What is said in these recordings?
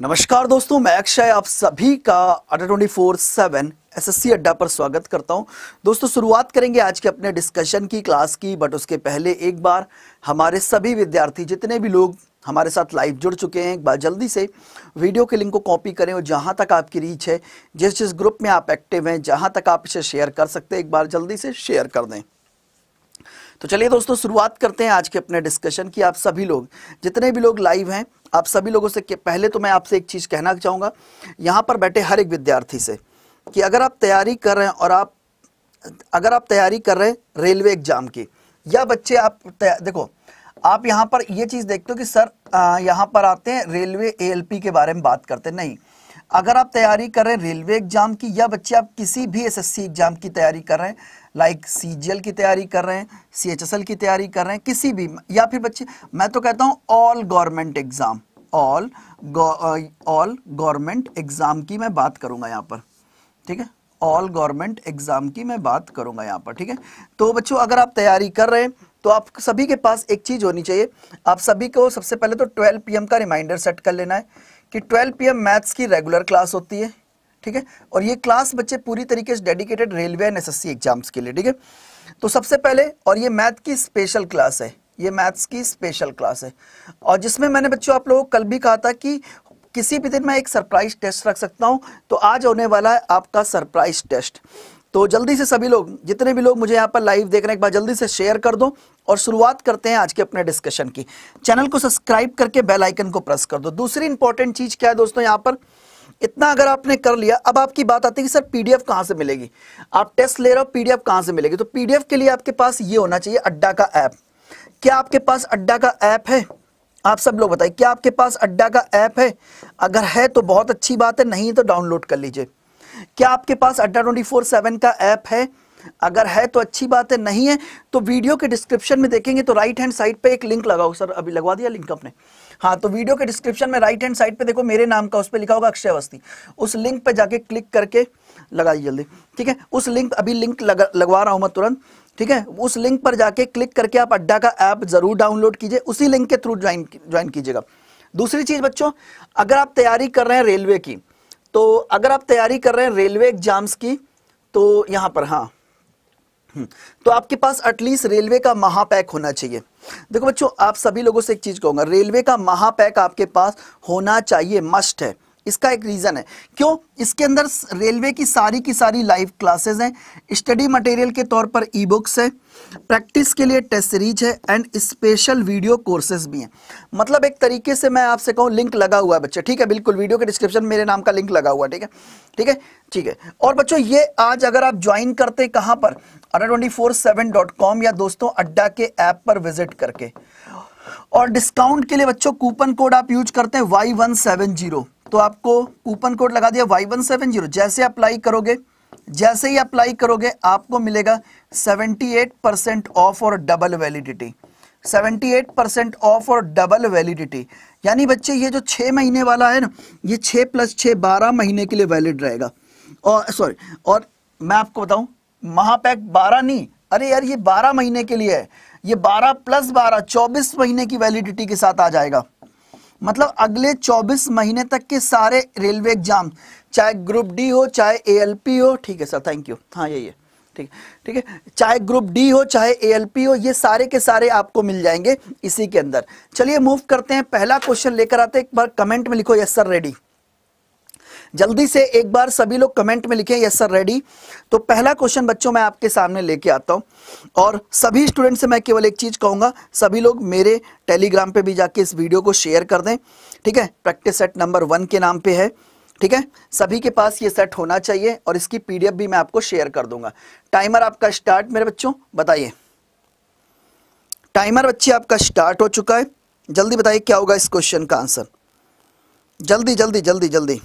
नमस्कार दोस्तों मैं अक्षय आप सभी का Adda twenty four seven S S Adda पर स्वागत करता हूं दोस्तों शुरुआत करेंगे आज के अपने डिस्कशन की क्लास की बट उसके पहले एक बार हमारे सभी विद्यार्थी जितने भी लोग हमारे साथ लाइव जुड़ चुके हैं एक बार जल्दी से वीडियो के लिंक को कॉपी करें और जहां तक आपकी रीच है जिस जिस ग्रुप में आप एक्टिव हैं जहां तक आप इसे शेयर कर सकते हैं एक बार जल्दी से शेयर कर दें तो चलिए दोस्तों शुरुआत करते हैं आज के अपने डिस्कशन की आप सभी लोग जितने भी लोग लाइव हैं आप सभी लोगों से पहले तो मैं आपसे एक चीज़ कहना चाहूँगा यहाँ पर बैठे हर एक विद्यार्थी से कि अगर आप तैयारी कर रहे हैं और आप अगर आप तैयारी कर रहे हैं रेलवे एग्जाम की या बच्चे आप देखो आप यहाँ पर ये चीज़ देखते हो कि सर यहाँ पर आते हैं रेलवे एएलपी के बारे में बात करते नहीं अगर आप तैयारी कर रहे हैं रेलवे एग्जाम की या बच्चे आप किसी भी एसएससी एग्जाम की तैयारी कर रहे हैं लाइक एल की तैयारी कर रहे हैं सीएचएसएल की तैयारी कर रहे हैं किसी भी या फिर बच्चे मैं तो कहता हूँ all government exam all all government exam की मैं बात करूंगा यहाँ पर ठीक है ऑल गवर्नमेंट एग्जाम की मैं बात करूंगा यहाँ पर ठीक है तो बच्चों अगर आप तैयारी कर रहे हैं तो आप सभी के पास एक चीज होनी चाहिए आप सभी को सबसे पहले तो पी एम का रिमाइंडर सेट कर लेना है कि 12 पीएम मैथ्स की रेगुलर क्लास होती है ठीक है और ये क्लास बच्चे पूरी तरीके से dedicated railway and SSC exams के लिए ठीक है तो सबसे पहले और ये मैथ की स्पेशल क्लास है ये मैथ्स की स्पेशल क्लास है और जिसमें मैंने बच्चों आप लोगों को कल भी कहा था कि किसी भी दिन मैं एक सरप्राइज टेस्ट रख सकता हूं तो आज होने वाला है आपका सरप्राइज टेस्ट तो जल्दी से सभी लोग जितने भी लोग मुझे यहाँ पर लाइव देख रहे हैं एक बार जल्दी से शेयर कर दो और शुरुआत करते हैं आज के अपने डिस्कशन की चैनल को सब्सक्राइब करके बेल आइकन को प्रेस कर दो दूसरी इंपॉर्टेंट चीज क्या है दोस्तों यहाँ पर इतना अगर आपने कर लिया अब आपकी बात आती है कि सर पीडीएफ कहां से मिलेगी आप टेस्ट ले रहे हो पीडीएफ कहां से मिलेगी तो पीडीएफ के लिए आपके पास ये होना चाहिए अड्डा का ऐप क्या आपके पास अड्डा का ऐप है आप सब लोग बताइए क्या आपके पास अड्डा का ऐप है अगर है तो बहुत अच्छी बात है नहीं तो डाउनलोड कर लीजिए क्या आपके पास अड्डा ट्वेंटी फोर सेवन का ऐप है अगर है तो अच्छी बात है नहीं है तो वीडियो के डिस्क्रिप्शन में देखेंगे तो राइट हैंड साइड पे एक लिंक लगाओ सर अभी लगवा दिया लिंक अपने हाँ तो वीडियो के डिस्क्रिप्शन में राइट हैंड साइड पे देखो मेरे नाम का उस पर लिखा होगा अक्षय अवस्थी उस लिंक पे जाके क्लिक करके लगाइए जल्दी ठीक है उस लिंक अभी लिंक लग, लगवा रहा हूं मैं तुरंत ठीक है उस लिंक पर जाके क्लिक करके आप अड्डा का ऐप जरूर डाउनलोड कीजिए उसी लिंक के थ्रू ज्वाइन ज्वाइन कीजिएगा दूसरी चीज बच्चों अगर आप तैयारी कर रहे हैं रेलवे की तो अगर आप तैयारी कर रहे हैं रेलवे एग्जाम्स की तो यहाँ पर हाँ हम्म, तो आपके पास एटलीस्ट रेलवे का महापैक होना चाहिए देखो बच्चों आप सभी लोगों से एक चीज कहूंगा रेलवे का महापैक आपके पास होना चाहिए मस्ट है इसका एक रीज़न है क्यों इसके अंदर रेलवे की सारी की सारी लाइव क्लासेस हैं स्टडी मटेरियल के तौर पर ई बुक्स है प्रैक्टिस के लिए टेस्ट सीरीज है एंड स्पेशल वीडियो कोर्सेज भी हैं मतलब एक तरीके से मैं आपसे कहूँ लिंक लगा हुआ है बच्चे ठीक है बिल्कुल वीडियो के डिस्क्रिप्शन मेरे नाम का लिंक लगा हुआ है ठीक है ठीक है ठीक है और बच्चों ये आज अगर आप ज्वाइन करते कहाँ पर अड्डा या दोस्तों अड्डा के ऐप पर विजिट करके और डिस्काउंट के लिए बच्चों कूपन कोड आप यूज करते हैं वाई वन सेवन जीरो तो आपको कूपन कोड लगा दिया वाई वन सेवन जीरो जैसे अप्लाई करोगे जैसे ही अप्लाई करोगे आपको मिलेगा एट परसेंट ऑफ और double validity seventy eight percent off और डबल वैलिडिटी यानी बच्चे ये जो छः महीने वाला है ना ये छः प्लस छः बारह महीने के लिए वैलिड रहेगा और सॉरी और मैं आपको बताऊं महापैक बारह नहीं अरे यार ये बारह महीने के लिए है ये बारह प्लस बारह चौबीस महीने की वैलिडिटी के साथ आ जाएगा मतलब अगले 24 महीने तक के सारे रेलवे एग्जाम चाहे ग्रुप डी हो चाहे ए हो ठीक है सर थैंक यू हाँ यही है ठीक ठीक है चाहे ग्रुप डी हो चाहे ए हो ये सारे के सारे आपको मिल जाएंगे इसी के अंदर चलिए मूव करते हैं पहला क्वेश्चन लेकर आते हैं एक बार कमेंट में लिखो यस सर रेडी जल्दी से एक बार सभी लोग कमेंट में लिखें यस सर रेडी तो पहला क्वेश्चन बच्चों मैं आपके सामने लेके आता हूं और सभी स्टूडेंट से मैं केवल एक चीज़ कहूंगा सभी लोग मेरे टेलीग्राम पे भी जाके इस वीडियो को शेयर कर दें ठीक है प्रैक्टिस सेट नंबर वन के नाम पे है ठीक है सभी के पास ये सेट होना चाहिए और इसकी पीडीएफ भी मैं आपको शेयर कर दूंगा टाइमर आपका स्टार्ट मेरे बच्चों बताइए टाइमर बच्चे आपका स्टार्ट हो चुका है जल्दी बताइए क्या होगा इस क्वेश्चन का आंसर जल्दी जल्दी जल्दी जल्दी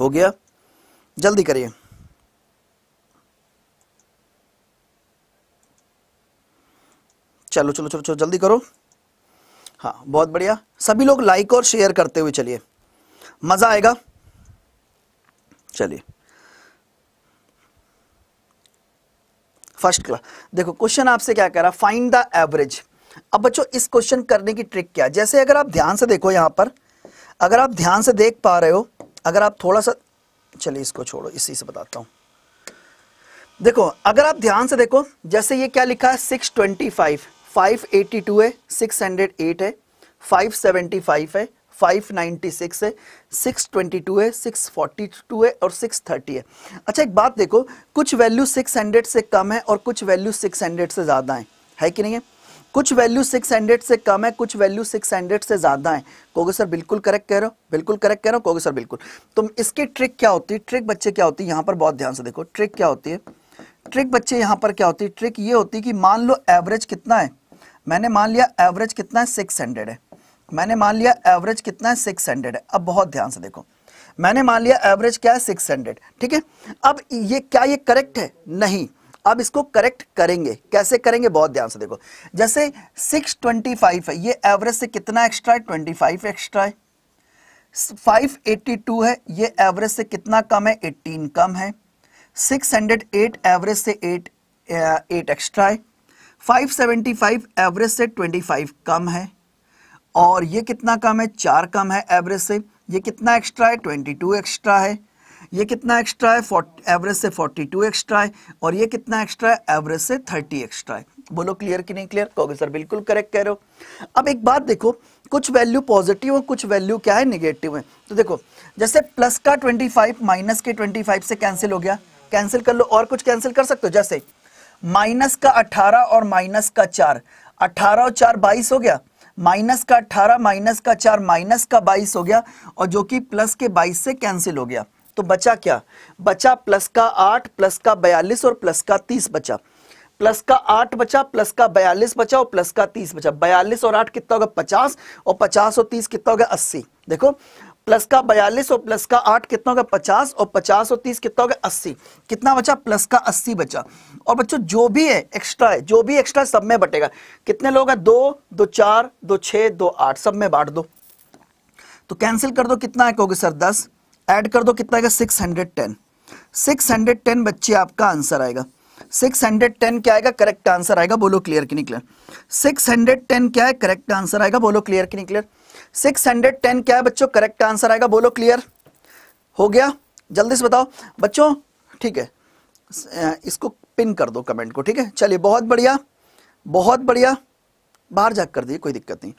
हो गया जल्दी करिए चलो चलो चलो चलो जल्दी करो हाँ बहुत बढ़िया सभी लोग लाइक और शेयर करते हुए चलिए मज़ा आएगा चलिए फर्स्ट क्लास देखो क्वेश्चन आपसे क्या कह रहा फाइंड द एवरेज अब बच्चों इस क्वेश्चन करने की ट्रिक क्या जैसे अगर आप ध्यान से देखो यहां पर अगर आप ध्यान से देख पा रहे हो अगर आप थोड़ा सा चलिए इसको छोड़ो इसी से बताता हूं देखो अगर आप ध्यान से देखो जैसे ये क्या लिखा है six twenty five five eighty two है सिक्स हंड्रेड एट है फाइव सेवेंटी फाइव है फाइव नाइनटी सिक्स है सिक्स ट्वेंटी टू है सिक्स फोर्टी टू है और सिक्स थर्टी है अच्छा एक बात देखो कुछ वैल्यू सिक्स हंड्रेड से कम है और कुछ वैल्यू सिक्स हंड्रेड से ज़्यादा है, है कि नहीं है कुछ वैल्यू सिक्स हंड्रेड से कम है कुछ वैल्यू सिक्स हंड्रेड से ज़्यादा है कोगे सर बिल्कुल करेक्ट कह रहे हो बिल्कुल करेक्ट कह रहे हो कोगे सर बिल्कुल तो इसकी ट्रिक क्या होती है ट्रिक बच्चे क्या होती है यहाँ पर बहुत ध्यान से देखो ट्रिक क्या होती है ट्रिक बच्चे यहाँ पर क्या होती है ट्रिक ये होती है कि मान लो एवरेज कितना है मैंने मान लिया एवरेज कितना है सिक्स है मैंने मान लिया एवरेज कितना है सिक्स है अब बहुत ध्यान से देखो मैंने मान लिया एवरेज क्या है सिक्स ठीक है अब ये क्या ये करेक्ट है नहीं अब इसको करेक्ट करेंगे कैसे करेंगे बहुत ध्यान से देखो जैसे 625 है ये एवरेज से कितना एक्स्ट्रा है 25 एक्स्ट्रा है 582 है ये एवरेज से कितना कम है 18 कम है 608 एवरेज से 8 8 एक्स्ट्रा है 575 एवरेज से 25 कम है और ये कितना कम है चार कम है एवरेज से ये कितना एक्स्ट्रा है 22 एक्स्ट्रा है ये कितना एक्स्ट्रा है एवरेज से 42 एक्स्ट्रा है और ये कितना एक्स्ट्रा है एवरेज से 30 एक्स्ट्रा है बोलो क्लियर कि नहीं क्लियर कहोगे सर बिल्कुल करेक्ट कह रहे हो अब एक बात देखो कुछ वैल्यू पॉजिटिव और कुछ वैल्यू क्या है निगेटिव है तो देखो जैसे प्लस का ट्वेंटी माइनस के ट्वेंटी से कैंसिल हो गया कैंसिल कर लो और कुछ कैंसिल कर सकते हो जैसे माइनस का अठारह और माइनस का चार अठारह और चार बाईस हो गया माइनस का अठारह माइनस का चार माइनस का बाईस हो गया और जो कि प्लस के बाईस से कैंसिल हो गया तो बचा क्या बचा प्लस का आठ प्लस का बयालीस और प्लस का तीस बचा प्लस का आठ बचा प्लस का बयालीस बचा और प्लस का तीस बचा बयालीस और आठ कितना होगा पचास और पचास और तीस कितना होगा अस्सी देखो प्लस का बयालीस और प्लस का आठ कितना होगा पचास और पचास और तीस कितना होगा अस्सी कितना बचा प्लस का अस्सी बचा और बच्चों जो भी है एक्स्ट्रा है जो भी एक्स्ट्रा सब में बटेगा कितने लोग हैं दो दो चार दो छः दो आठ सब में बांट दो तो कैंसिल कर दो कितना एक होगा सर दस ऐड कर दो कितना आएगा six hundred ten six hundred ten बच्चे आपका आंसर आएगा सिक्स हंड्रेड टेन क्या आएगा करेक्ट आंसर आएगा बोलो क्लियर कि नहीं क्लियर सिक्स हंड्रेड टेन क्या है करेक्ट आंसर आएगा बोलो क्लियर कि नहीं क्लियर सिक्स हंड्रेड टेन क्या है बच्चों करेक्ट आंसर आएगा बोलो क्लियर हो गया जल्दी से बताओ बच्चों ठीक है इसको पिन कर दो कमेंट को ठीक है चलिए बहुत बढ़िया बहुत बढ़िया बाहर जाकर दिए कोई दिक्कत नहीं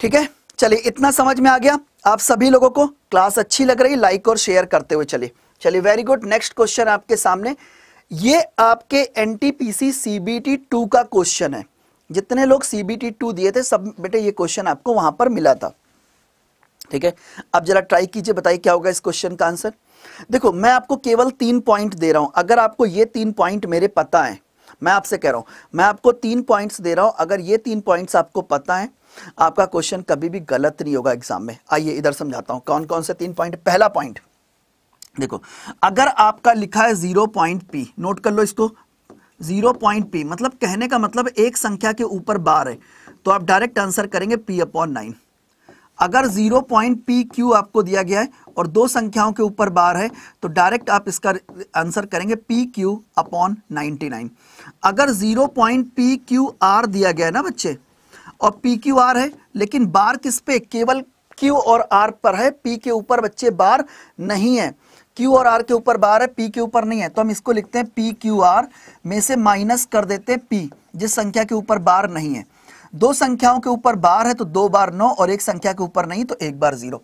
ठीक है चलिए इतना समझ में आ गया आप सभी लोगों को क्लास अच्छी लग रही लाइक और शेयर करते हुए चलिए चलिए वेरी गुड नेक्स्ट क्वेश्चन आपके सामने ये आपके N T P C C B T two का क्वेश्चन है जितने लोग सी बी टी टू दिए थे सब बेटे ये क्वेश्चन आपको वहां पर मिला था ठीक है अब जरा ट्राई कीजिए बताइए क्या होगा इस क्वेश्चन का आंसर देखो मैं आपको केवल तीन पॉइंट दे रहा हूं अगर आपको ये तीन पॉइंट मेरे पता है मैं आपसे कह रहा हूं मैं आपको तीन पॉइंट्स दे रहा हूं अगर ये तीन पॉइंट्स आपको पता है आपका क्वेश्चन कभी भी गलत नहीं होगा एग्जाम में आइए इधर समझाता हूं कौन कौन से तीन पॉइंट पहला पॉइंट देखो अगर आपका लिखा है जीरो पॉइंट पी नोट कर लो इसको जीरो पॉइंट पी मतलब कहने का मतलब एक संख्या के ऊपर बार है तो आप डायरेक्ट आंसर करेंगे पी अपॉन नाइन अगर जीरो पॉइंट पी क्यू आपको दिया गया है और दो संख्याओं के ऊपर बार है तो डायरेक्ट आप इसका आंसर करेंगे P Q upon ninety nine अगर zero point P Q R दिया गया है ना बच्चे और पी क्यू आर है लेकिन बार किस पे केवल क्यू और आर पर है पी के ऊपर बच्चे बार नहीं है क्यू और आर के ऊपर बार है पी के ऊपर नहीं है तो हम इसको लिखते हैं पी क्यू आर में से माइनस कर देते हैं पी जिस संख्या के ऊपर बार नहीं है दो संख्याओं के ऊपर बार है तो दो बार नौ और एक संख्या के ऊपर नहीं तो एक बार जीरो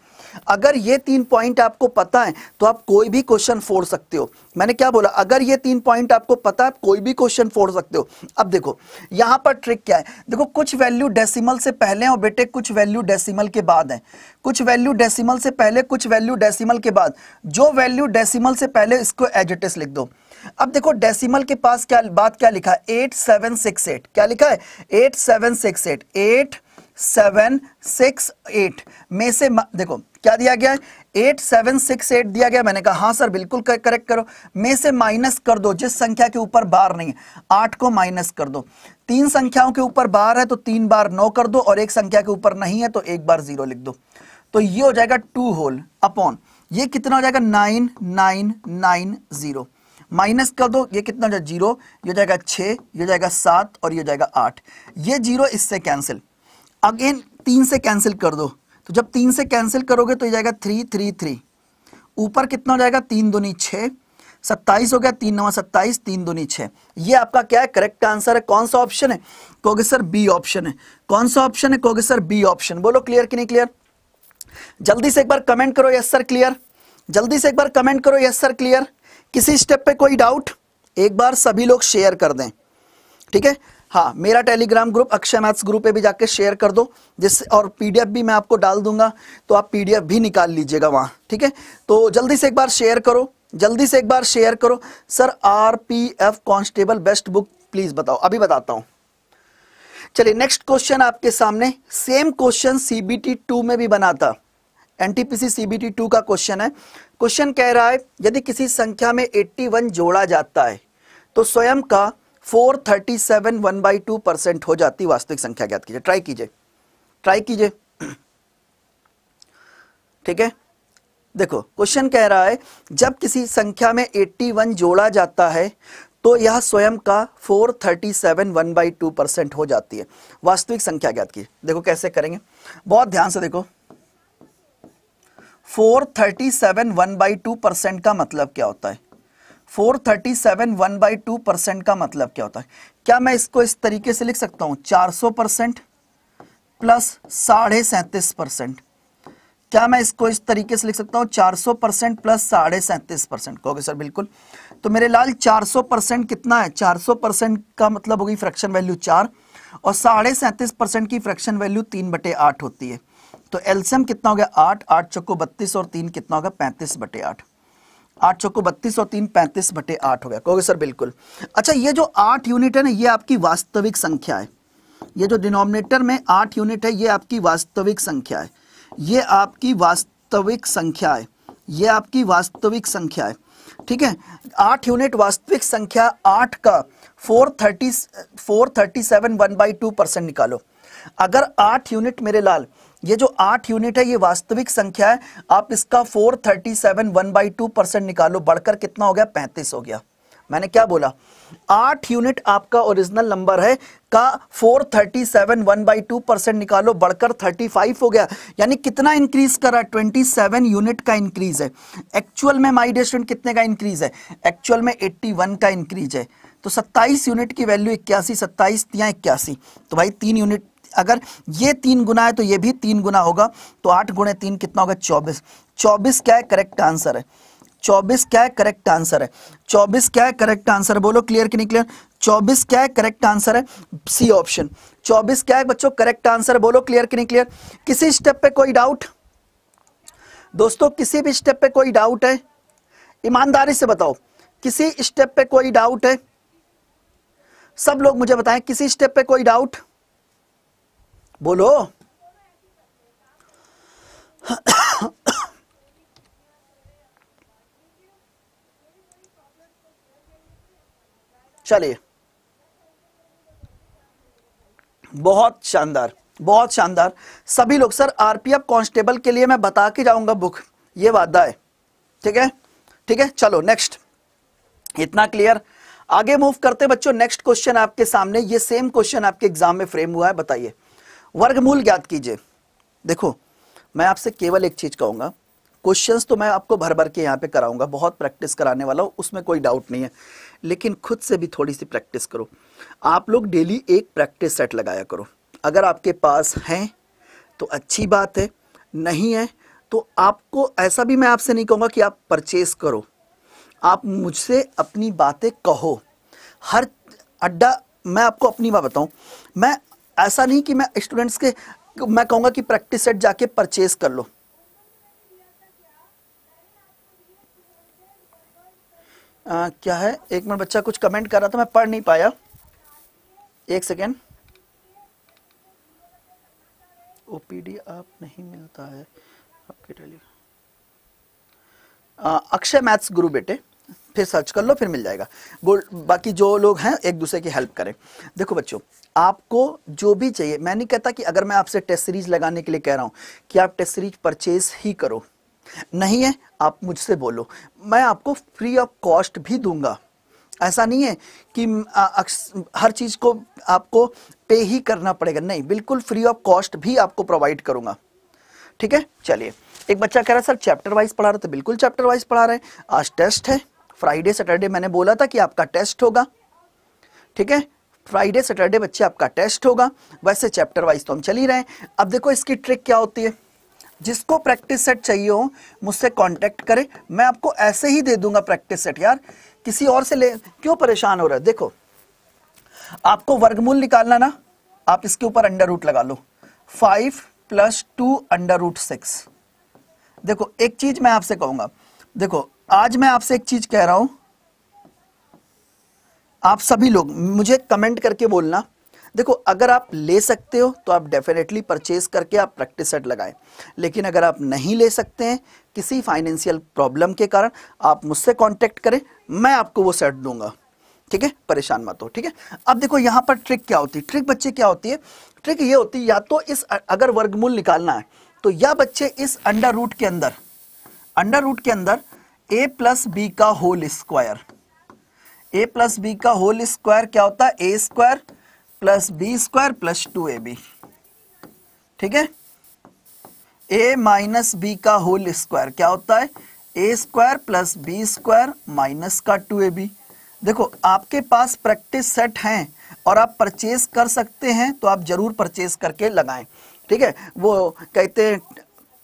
अगर ये तीन पॉइंट आपको पता है तो आप कोई भी क्वेश्चन फोड़ सकते हो मैंने क्या बोला अगर ये तीन पॉइंट आपको पता है कोई भी क्वेश्चन फोड़ सकते हो अब देखो यहां पर ट्रिक क्या है देखो कुछ वैल्यू डेसिमल से पहले और बेटे कुछ वैल्यू डेसिमल के बाद है कुछ वैल्यू डेसिमल से पहले कुछ वैल्यू डेसिमल के बाद जो वैल्यू डेसिमल से पहले इसको एजेटिस लिख दो अब देखो डेसिमल के पास क्या बात क्या लिखा है एट सेवन सिक्स एट क्या लिखा है eight seven six eight eight seven six eight में से देखो क्या दिया गया है एट सेवन सिक्स एट दिया गया मैंने कहा हाँ सर बिल्कुल करेक्ट करो में से माइनस कर दो जिस संख्या के ऊपर बार नहीं है आठ को माइनस कर दो तीन संख्याओं के ऊपर बार है तो तीन बार नौ कर दो और एक संख्या के ऊपर नहीं है तो एक बार जीरो लिख दो तो ये हो जाएगा टू होल अपॉन ये कितना हो जाएगा nine nine nine zero minus कर दो ये कितना हो जाएगा जीरो ये हो जाएगा छः ये हो जाएगा सात और ये हो जाएगा आठ ये जीरो इससे कैंसिल अगेन तीन से कैंसिल कर दो तो जब तीन से कैंसिल करोगे तो ये जाएगा थ्री थ्री थ्री ऊपर कितना हो जाएगा तीन दूनी छः सत्ताईस हो गया तीन नवा सत्ताईस तीन दूनी छः ये आपका क्या है करेक्ट आंसर है कौन सा ऑप्शन है कहोगे सर बी ऑप्शन है कौन सा ऑप्शन है कहोगे सर बी ऑप्शन बोलो क्लियर कि नहीं क्लियर जल्दी से एक बार कमेंट करो यस सर क्लियर जल्दी से एक बार कमेंट करो यस सर क्लियर किसी स्टेप पे कोई डाउट एक बार सभी लोग शेयर कर दें ठीक है हाँ मेरा Telegram group Akshay maths group पे भी जाके शेयर कर दो जिससे और पीडीएफ भी मैं आपको डाल दूंगा तो आप पीडीएफ भी निकाल लीजिएगा वहाँ ठीक है तो जल्दी से एक बार शेयर करो जल्दी से एक बार शेयर करो sir R P F constable best book please बताओ अभी बताता हूँ चलिए नेक्स्ट क्वेश्चन आपके सामने सेम क्वेश्चन टी टू में भी बना था बी टी टू का क्वेश्चन है क्वेश्चन कह रहा है यदि किसी संख्या में वन जोड़ा जाता है तो स्वयं का four thirty seven one by two percent हो जाती वास्तविक संख्या ज्ञात कीजिए ट्राई कीजिए ट्राई कीजिए ठीक है देखो क्वेश्चन कह रहा है जब किसी संख्या में एट्टी वन जोड़ा जाता है तो यह स्वयं का four thirty seven one by two percent हो जाती है वास्तविक संख्या ज्ञात कीजिए देखो कैसे करेंगे बहुत ध्यान से देखो four thirty seven one by two percent का मतलब क्या होता है four thirty seven one by two percent का मतलब क्या होता है क्या मैं इसको इस तरीके से लिख सकता हूं चार सौ परसेंट प्लस साढ़े सैंतीस परसेंट क्या मैं इसको इस तरीके से लिख सकता हूं 400 परसेंट प्लस साढ़े सैंतीस परसेंट कहोगे सर बिल्कुल तो मेरे लाल 400 परसेंट कितना है 400 परसेंट का मतलब होगी फ्रैक्शन वैल्यू चार और साढ़े सैंतीस परसेंट की फ्रैक्शन वैल्यू तीन बटे आठ होती है तो एल्सियम कितना हो गया आठ आठ चक्को बत्तीस और तीन कितना होगा पैंतीस बटे आठ आठ चौको बत्तीस और तीन पैंतीस बटे आठ हो गया कहोगे सर बिल्कुल अच्छा ये जो आठ यूनिट है ना ये आपकी वास्तविक संख्या है ये जो डिनोमिनेटर में आठ यूनिट है ये आपकी वास्तविक संख्या है ये आपकी वास्तविक संख्या है ये आपकी वास्तविक संख्या है ठीक है आठ यूनिट वास्तविक संख्या आठ का four thirty four thirty seven one by two percent निकालो अगर आठ यूनिट मेरे लाल ये जो आठ यूनिट है ये वास्तविक संख्या है आप इसका four thirty seven one by two percent निकालो बढ़कर कितना हो गया पैंतीस हो गया मैंने क्या बोला आठ यूनिट आपका ओरिजिनल नंबर है का four thirty seven one by two percent निकालो बढ़कर थर्टी फाइव हो गया यानी कितना इंक्रीज करा ट्वेंटी सेवन यूनिट का इंक्रीज है एक्चुअल में माई डेस्टूडेंट कितने का इंक्रीज है एक्चुअल में एट्टी वन का इंक्रीज है तो सत्ताईस यूनिट की वैल्यू इक्यासी सत्ताईस या इक्यासी तो भाई तीन यूनिट अगर ये तीन गुना है तो ये भी तीन गुना होगा तो आठ गुणे तीन कितना होगा चौबीस चौबीस क्या है करेक्ट आंसर है चौबीस क्या है करेक्ट आंसर है चौबीस क्या है करेक्ट आंसर बोलो क्लियर कि नहीं क्लियर चौबीस क्या है करेक्ट आंसर है सी ऑप्शन चौबीस क्या है बच्चों करेक्ट आंसर बोलो क्लियर कि नहीं क्लियर किसी स्टेप पे कोई डाउट दोस्तों किसी भी स्टेप पे कोई डाउट है ईमानदारी से बताओ किसी स्टेप पे कोई डाउट है सब लोग मुझे बताएं किसी स्टेप पे कोई डाउट बोलो चलिए बहुत शानदार बहुत शानदार सभी लोग सर आरपीएफ कांस्टेबल के लिए मैं बता के जाऊंगा बुक ये वादा है ठीक है ठीक है चलो नेक्स्ट इतना क्लियर आगे मूव करते बच्चों नेक्स्ट क्वेश्चन आपके सामने ये सेम क्वेश्चन आपके एग्जाम में फ्रेम हुआ है बताइए वर्गमूल ज्ञात कीजिए देखो मैं आपसे केवल एक चीज कहूंगा क्वेश्चंस तो मैं आपको भर भर के यहाँ पे कराऊंगा बहुत प्रैक्टिस कराने वाला हूँ उसमें कोई डाउट नहीं है लेकिन खुद से भी थोड़ी सी प्रैक्टिस करो आप लोग डेली एक प्रैक्टिस सेट लगाया करो अगर आपके पास हैं तो अच्छी बात है नहीं है तो आपको ऐसा भी मैं आपसे नहीं कहूँगा कि आप परचेस करो आप मुझसे अपनी बातें कहो हर अड्डा मैं आपको अपनी बात बताऊं मैं ऐसा नहीं कि मैं स्टूडेंट्स के मैं कहूंगा कि प्रैक्टिस सेट जाके परचेज कर लो आ, क्या है एक मिनट बच्चा कुछ कमेंट कर रहा था मैं पढ़ नहीं पाया एक सेकेंड ओपीडी आप नहीं मिलता है आपके टेली अक्षय मैथ्स गुरु बेटे फिर सर्च कर लो फिर मिल जाएगा गोल्ड बाकी जो लोग हैं एक दूसरे की हेल्प करें देखो बच्चों आपको जो भी चाहिए मैं नहीं कहता कि अगर मैं आपसे टेस्ट सीरीज लगाने के लिए कह रहा हूँ कि आप टेस्ट सीरीज परचेज ही करो नहीं है आप मुझसे बोलो मैं आपको फ्री ऑफ कॉस्ट भी दूंगा ऐसा नहीं है कि हर चीज़ को आपको पे ही करना पड़ेगा नहीं बिल्कुल फ्री ऑफ कॉस्ट भी आपको प्रोवाइड करूंगा ठीक है चलिए एक बच्चा कह रहा है सर चैप्टर वाइज पढ़ा रहे तो बिल्कुल चैप्टर वाइज पढ़ा रहे हैं आज टेस्ट है फ्राइडे सैटरडे मैंने बोला था कि आपका टेस्ट होगा ठीक है फ्राइडे सैटरडे बच्चे आपका टेस्ट होगा वैसे चैप्टर वाइज तो हम चल ही रहे हैं अब देखो इसकी ट्रिक क्या होती है जिसको प्रैक्टिस सेट चाहिए हो मुझसे कांटेक्ट करें मैं आपको ऐसे ही दे दूंगा प्रैक्टिस सेट यार किसी और से ले क्यों परेशान हो रहा है देखो आपको वर्गमूल निकालना ना आप इसके ऊपर अंडर रूट लगा लो five plus two under root six देखो एक चीज मैं आपसे कहूंगा देखो आज मैं आपसे एक चीज कह रहा हूं आप सभी लोग मुझे कमेंट करके बोलना देखो अगर आप ले सकते हो तो आप डेफिनेटली परचेज करके आप प्रैक्टिस सेट लगाएं लेकिन अगर आप नहीं ले सकते हैं किसी फाइनेंशियल प्रॉब्लम के कारण आप मुझसे कांटेक्ट करें मैं आपको वो सेट दूंगा ठीक है परेशान मत हो ठीक है अब देखो यहाँ पर ट्रिक क्या होती है ट्रिक बच्चे क्या होती है ट्रिक ये होती है या तो इस अगर वर्गमूल निकालना है तो या बच्चे इस अंडर रूट के अंदर अंडर रूट के अंदर ए प्लस बी का whole square A plus B का होल स्क्वायर क्या होता है A square plus B square plus two A B ठीक है ए माइनस बी का होल स्क्वायर क्या होता है A square plus B square minus का टू ए बी देखो आपके पास प्रैक्टिस सेट हैं और आप परचेज कर सकते हैं तो आप जरूर परचेज करके लगाएं ठीक है वो कहते हैं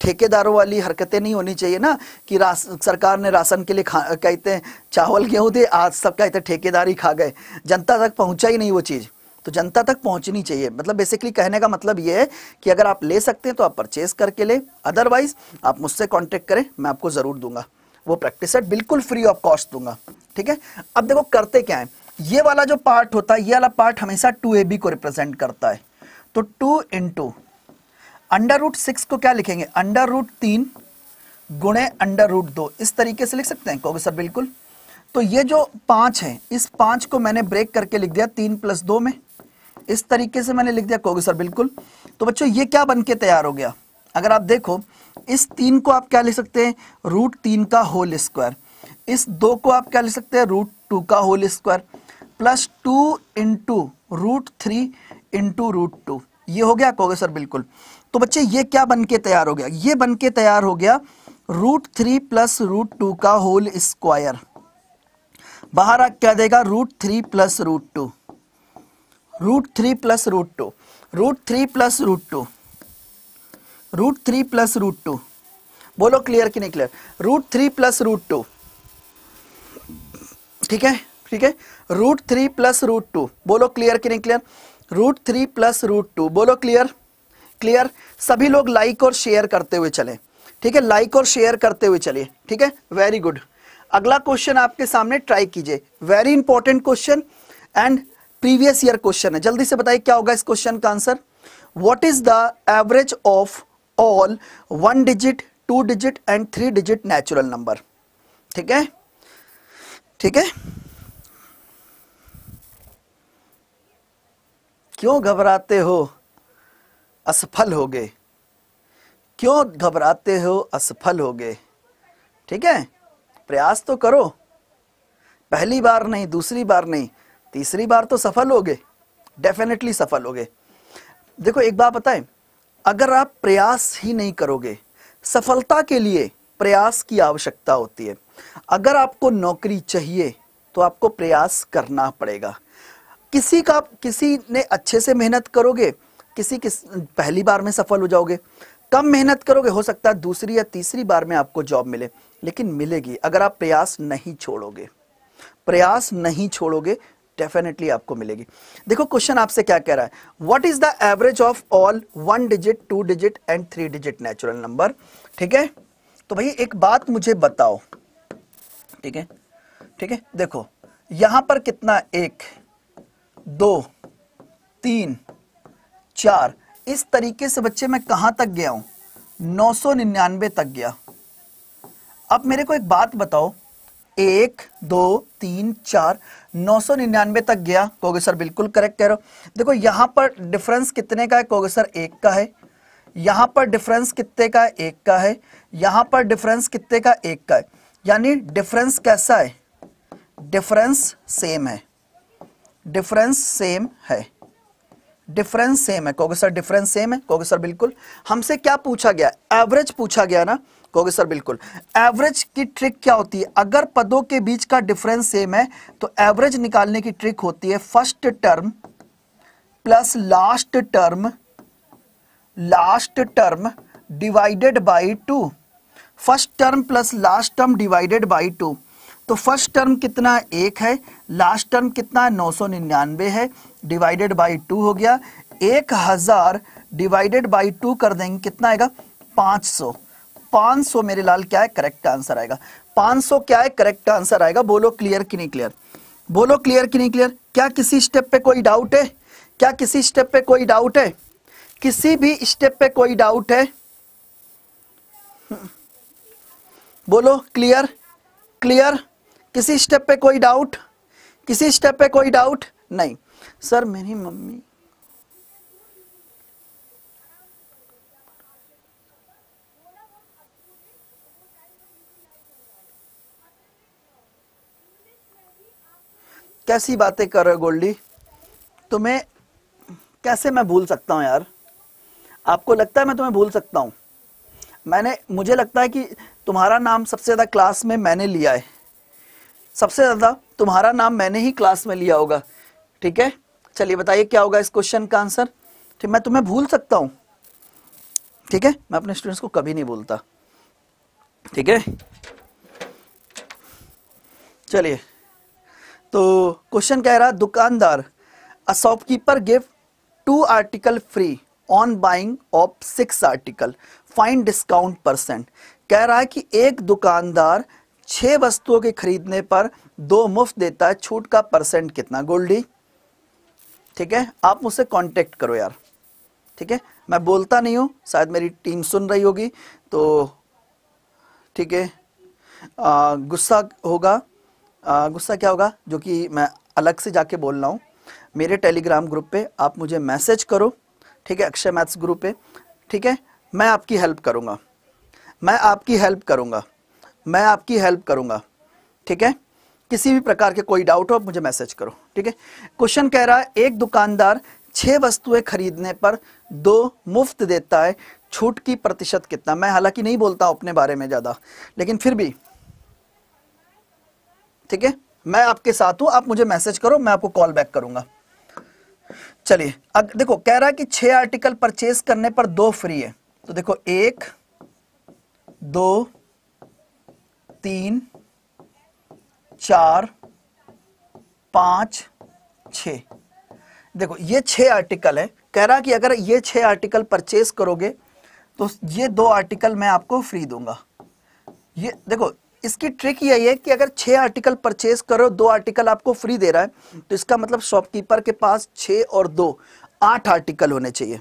ठेकेदारों वाली हरकतें नहीं होनी चाहिए ना कि सरकार ने राशन के लिए खा कहते हैं चावल गेहूँ दे आज सब कहते ठेकेदारी खा गए जनता तक पहुँचा ही नहीं वो चीज़ तो जनता तक पहुंचनी चाहिए मतलब बेसिकली कहने का मतलब ये है कि अगर आप ले सकते हैं तो आप परचेज करके ले अदरवाइज आप मुझसे कांटेक्ट करें मैं आपको ज़रूर दूंगा वो प्रैक्टिस सेट बिल्कुल फ्री ऑफ कॉस्ट दूंगा ठीक है अब देखो करते क्या है ये वाला जो पार्ट होता है ये वाला पार्ट हमेशा टू ए बी को रिप्रेजेंट करता है तो two into under root six को क्या लिखेंगे अंडर रूट तीन गुणे अंडर रूट दो इस तरीके से लिख सकते हैं कहोगे सर बिल्कुल तो ये जो पांच है इस पांच को मैंने ब्रेक करके लिख दिया तीन प्लस दो में इस तरीके से मैंने लिख दिया कहोगे सर बिल्कुल तो बच्चों ये क्या बन के तैयार हो गया अगर आप देखो इस तीन को आप क्या लिख सकते हैं रूट तीन का होल स्क्वायर इस दो को आप क्या लिख सकते हैं रूट टू का whole square plus two into root three into root two ये हो गया कहोगे सर बिल्कुल तो बच्चे ये क्या बन के तैयार हो गया ये बन के तैयार हो गया root three plus root two का होल स्क्वायर बाहर क्या देगा root three plus root two root three plus root two root three plus root two root three plus root two बोलो क्लियर कि नहीं clear root three plus root two ठीक है ठीक है root three plus root two बोलो clear कि नहीं clear root three plus root two बोलो क्लियर क्लियर सभी लोग लाइक और शेयर करते हुए चले ठीक है लाइक और शेयर करते हुए चलिए ठीक है वेरी गुड अगला क्वेश्चन आपके सामने ट्राई कीजिए very important question and previous year question है जल्दी से बताइए क्या होगा इस क्वेश्चन का answer what is the average of all one digit two digit and three digit natural number ठीक है ठीक है क्यों घबराते हो असफल हो गए क्यों घबराते हो असफल हो गए ठीक है प्रयास तो करो पहली बार नहीं दूसरी बार नहीं तीसरी बार तो सफल हो गए डेफिनेटली सफल हो गए देखो एक बात बताएं अगर आप प्रयास ही नहीं करोगे सफलता के लिए प्रयास की आवश्यकता होती है अगर आपको नौकरी चाहिए तो आपको प्रयास करना पड़ेगा किसी का किसी ने अच्छे से मेहनत करोगे किसी किस पहली बार में सफल हो जाओगे कम मेहनत करोगे हो सकता है दूसरी या तीसरी बार में आपको जॉब मिले लेकिन मिलेगी अगर आप प्रयास नहीं छोड़ोगे प्रयास नहीं छोड़ोगे डेफिनेटली आपको मिलेगी देखो क्वेश्चन आपसे क्या कह रहा है what is the average of all one digit two digit and three digit natural number ठीक है तो भाई एक बात मुझे बताओ ठीक है ठीक है देखो यहां पर कितना एक दो तीन चार इस तरीके से बच्चे मैं कहां तक गया हूं निन्यानबे तक गया अब मेरे को एक बात बताओ एक दो तीन चार नौ सौ निन्यानवे तक गया कोगे सर बिल्कुल करेक्ट कह रहे हो देखो यहां पर डिफरेंस कितने का है कोगे सर एक का है यहां पर डिफरेंस कितने का है एक का है यहां पर डिफरेंस कितने का एक का है यानी डिफरेंस कैसा है डिफरेंस सेम है डिफरेंस सेम है डिफरेंस सेम है कोगे सर डिफरेंस सेम है कोगे सर बिल्कुल हमसे क्या पूछा गया एवरेज पूछा गया ना कोगे सर बिल्कुल एवरेज की ट्रिक क्या होती है अगर पदों के बीच का डिफरेंस सेम है तो एवरेज निकालने की ट्रिक होती है first term plus last term last term divided by two first term plus last term divided by two तो फर्स्ट टर्म कितना एक है लास्ट टर्म कितना है नौ सौ निन्यानवे है डिवाइडेड बाई टू हो गया एक हजार डिवाइडेड बाई टू कर देंगे कितना आएगा पांच सौ पांच सौ मेरे लाल क्या है करेक्ट आंसर आएगा पांच सौ क्या है करेक्ट आंसर आएगा बोलो क्लियर कि नहीं क्लियर बोलो क्लियर कि नहीं क्लियर क्या किसी स्टेप पे कोई डाउट है क्या किसी स्टेप पे कोई डाउट है किसी भी स्टेप पे कोई डाउट है बोलो क्लियर क्लियर किसी स्टेप पे कोई डाउट किसी स्टेप पे कोई डाउट नहीं सर मेरी मम्मी कैसी बातें कर रहे हो गोल्डी तुम्हें कैसे मैं भूल सकता हूँ यार आपको लगता है मैं तुम्हें भूल सकता हूँ मैंने मुझे लगता है कि तुम्हारा नाम सबसे ज़्यादा क्लास में मैंने लिया है सबसे ज़्यादा तुम्हारा नाम मैंने ही क्लास में लिया होगा ठीक है चलिए बताइए क्या होगा इस क्वेश्चन का आंसर ठीक मैं तुम्हें भूल सकता हूं ठीक है मैं अपने स्टूडेंट्स को कभी नहीं भूलता ठीक है चलिए तो क्वेश्चन कह रहा दुकानदार a shopkeeper give two article free on buying of six article find discount percent कह रहा है कि एक दुकानदार छह वस्तुओं के खरीदने पर दो मुफ्त देता है छूट का परसेंट कितना गोल्डी ठीक है आप मुझसे कांटेक्ट करो यार ठीक है मैं बोलता नहीं हूँ शायद मेरी टीम सुन रही होगी तो ठीक है गुस्सा होगा गुस्सा क्या होगा जो कि मैं अलग से जाके बोल रहा हूँ मेरे टेलीग्राम ग्रुप पे आप मुझे मैसेज करो ठीक है अक्षय मैथ्स ग्रुप पे ठीक है मैं आपकी हेल्प करूँगा मैं आपकी हेल्प करूँगा मैं आपकी हेल्प करूँगा ठीक है किसी भी प्रकार के कोई डाउट हो आप मुझे मैसेज करो ठीक है क्वेश्चन कह रहा है एक दुकानदार छह वस्तुएं खरीदने पर दो मुफ्त देता है छूट की प्रतिशत कितना मैं हालांकि नहीं बोलता हूं अपने बारे में ज़्यादा लेकिन फिर भी ठीक है मैं आपके साथ हूं आप मुझे मैसेज करो मैं आपको कॉल बैक करूंगा चलिए अब देखो कह रहा है कि छह आर्टिकल परचेज करने पर दो फ्री है तो देखो एक दो तीन चार पाँच छ देखो ये छह आर्टिकल है कह रहा कि अगर ये छह आर्टिकल परचेज करोगे तो ये दो आर्टिकल मैं आपको फ्री दूंगा ये देखो इसकी ट्रिक यही है कि अगर छह आर्टिकल परचेस करो दो आर्टिकल आपको फ्री दे रहा है तो इसका मतलब शॉपकीपर के पास छ और दो आठ आर्टिकल होने चाहिए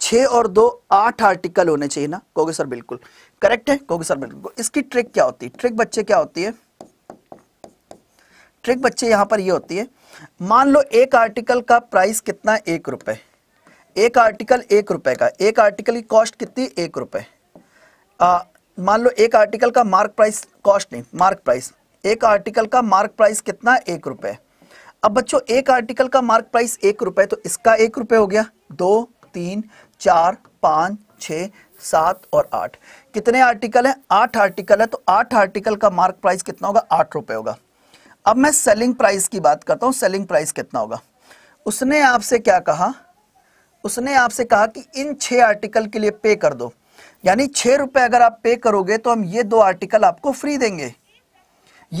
छ और दो आठ आर्टिकल होने चाहिए ना कोगे सर बिल्कुल करेक्ट है कोगे सर बिल्कुल इसकी ट्रिक क्या होती है ट्रिक बच्चे क्या होती है ट्रिक बच्चे यहाँ पर ये होती है मान लो एक आर्टिकल का प्राइस कितना एक रुपए एक आर्टिकल एक रुपए का एक आर्टिकल की कॉस्ट कितनी एक रुपए मान लो एक आर्टिकल का मार्क प्राइस कॉस्ट नहीं मार्क प्राइस एक आर्टिकल का मार्क प्राइस कितना एक रुपए अब बच्चों एक आर्टिकल का मार्क प्राइस एक रुपए तो इसका एक रुपए हो गया दो तीन चार पाँच छः सात और आठ कितने आर्टिकल हैं आठ आर्टिकल है तो आठ आर्टिकल का मार्क प्राइस कितना होगा आठ रुपए होगा अब मैं सेलिंग प्राइस की बात करता हूं सेलिंग प्राइस कितना होगा उसने आपसे क्या कहा उसने आपसे कहा कि इन छह आर्टिकल के लिए पे कर दो यानी छह रुपए अगर आप पे करोगे तो हम ये दो आर्टिकल आपको फ्री देंगे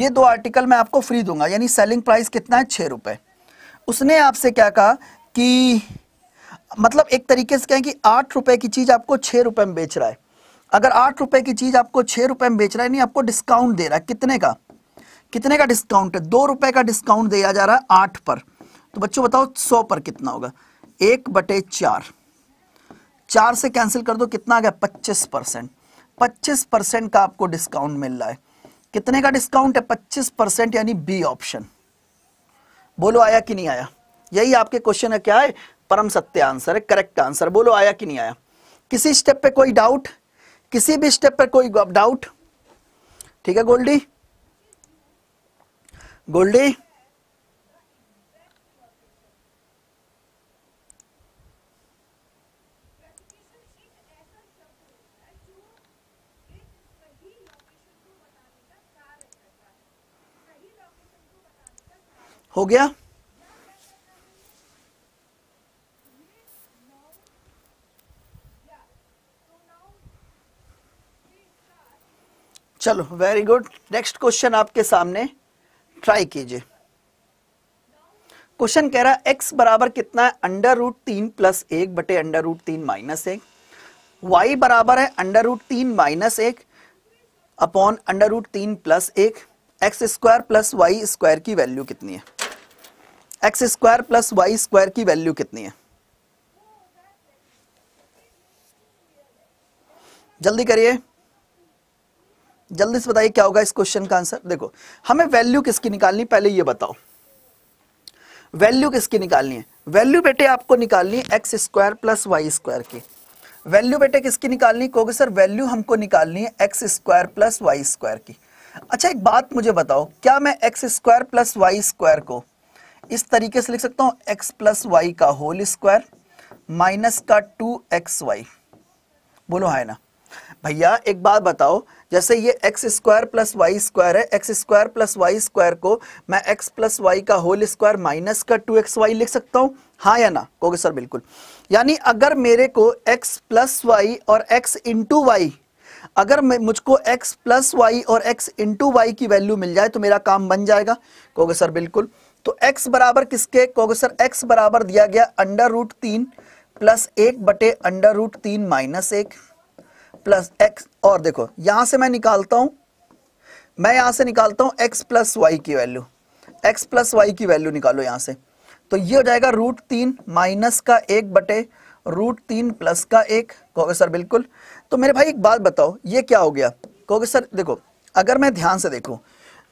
ये दो आर्टिकल मैं आपको फ्री दूंगा यानी सेलिंग प्राइस कितना है छह रुपए उसने आपसे क्या कहा कि मतलब एक तरीके से कहें कि आठ रुपए की चीज़ आपको छह रुपए में बेच रहा है अगर आठ रुपए की चीज़ आपको छह रुपए में बेच रहा है नहीं आपको डिस्काउंट दे रहा है कितने का कितने का डिस्काउंट है दो रुपए का डिस्काउंट दिया जा रहा है आठ पर तो बच्चों बताओ सौ पर कितना होगा एक बटे चार चार से कैंसिल कर दो कितना आ गया पच्चीस परसेंट पच्चीस परसेंट का आपको डिस्काउंट मिल रहा है कितने का डिस्काउंट है पच्चीस परसेंट यानी बी ऑप्शन बोलो आया कि नहीं आया यही आपके क्वेश्चन है क्या है परम सत्य आंसर है करेक्ट आंसर बोलो आया कि नहीं आया किसी स्टेप पे कोई डाउट किसी भी स्टेप पर कोई डाउट ठीक है गोल्डी गोल्डी हो गया चलो वेरी गुड नेक्स्ट क्वेश्चन आपके सामने ट्राई कीजिए क्वेश्चन कह रहा है एक्स बराबर कितना है अंडर रूट तीन प्लस एक बटे अंडर रूट तीन माइनस एक वाई बराबर है अंडर रूट तीन माइनस एक अपॉन अंडर रूट तीन प्लस एक X square plus Y square की वैल्यू कितनी है X square plus Y square की वैल्यू कितनी है जल्दी करिए जल्दी से बताइए क्या होगा इस क्वेश्चन का आंसर देखो हमें वैल्यू किसकी निकालनी पहले ये बताओ वैल्यू किसकी निकालनी है वैल्यू बेटे आपको निकालनी है X square plus Y square की वैल्यू बेटे किसकी निकालनी कहोगे सर वैल्यू हमको निकालनी है X square plus Y square की अच्छा एक बात मुझे बताओ क्या मैं X square plus Y square को इस तरीके से लिख सकता हूं एक्स प्लस वाई का होल स्क्वायर माइनस का टू एक्स वाई बोलो है हाँ ना भैया एक बात बताओ जैसे ये X square plus Y square है X square plus Y square को मैं एक्स प्लस वाई का होल स्क्वायर माइनस का टू एक्स वाई लिख सकता हूँ हाँ या ना कहोगे सर बिल्कुल यानी अगर मेरे को एक्स प्लस वाई और एक्स इंटू वाई अगर मुझको x प्लस वाई और x इंटू वाई की वैल्यू मिल जाए तो मेरा काम बन जाएगा कहोगे सर बिल्कुल तो x बराबर किसके कहोगे सर x बराबर दिया गया अंडर रूट तीन प्लस एक बटे अंडर रूट तीन माइनस एक प्लस एक्स और देखो यहां से मैं निकालता हूं मैं यहां से निकालता हूं एक्स प्लस वाई की वैल्यू एक्स प्लस वाई की वैल्यू निकालो यहां से तो ये हो जाएगा रूट तीन माइनस का एक बटे रूट तीन प्लस का एक कहोगे सर बिल्कुल तो मेरे भाई एक बात बताओ ये क्या हो गया कहोगे सर देखो अगर मैं ध्यान से देखू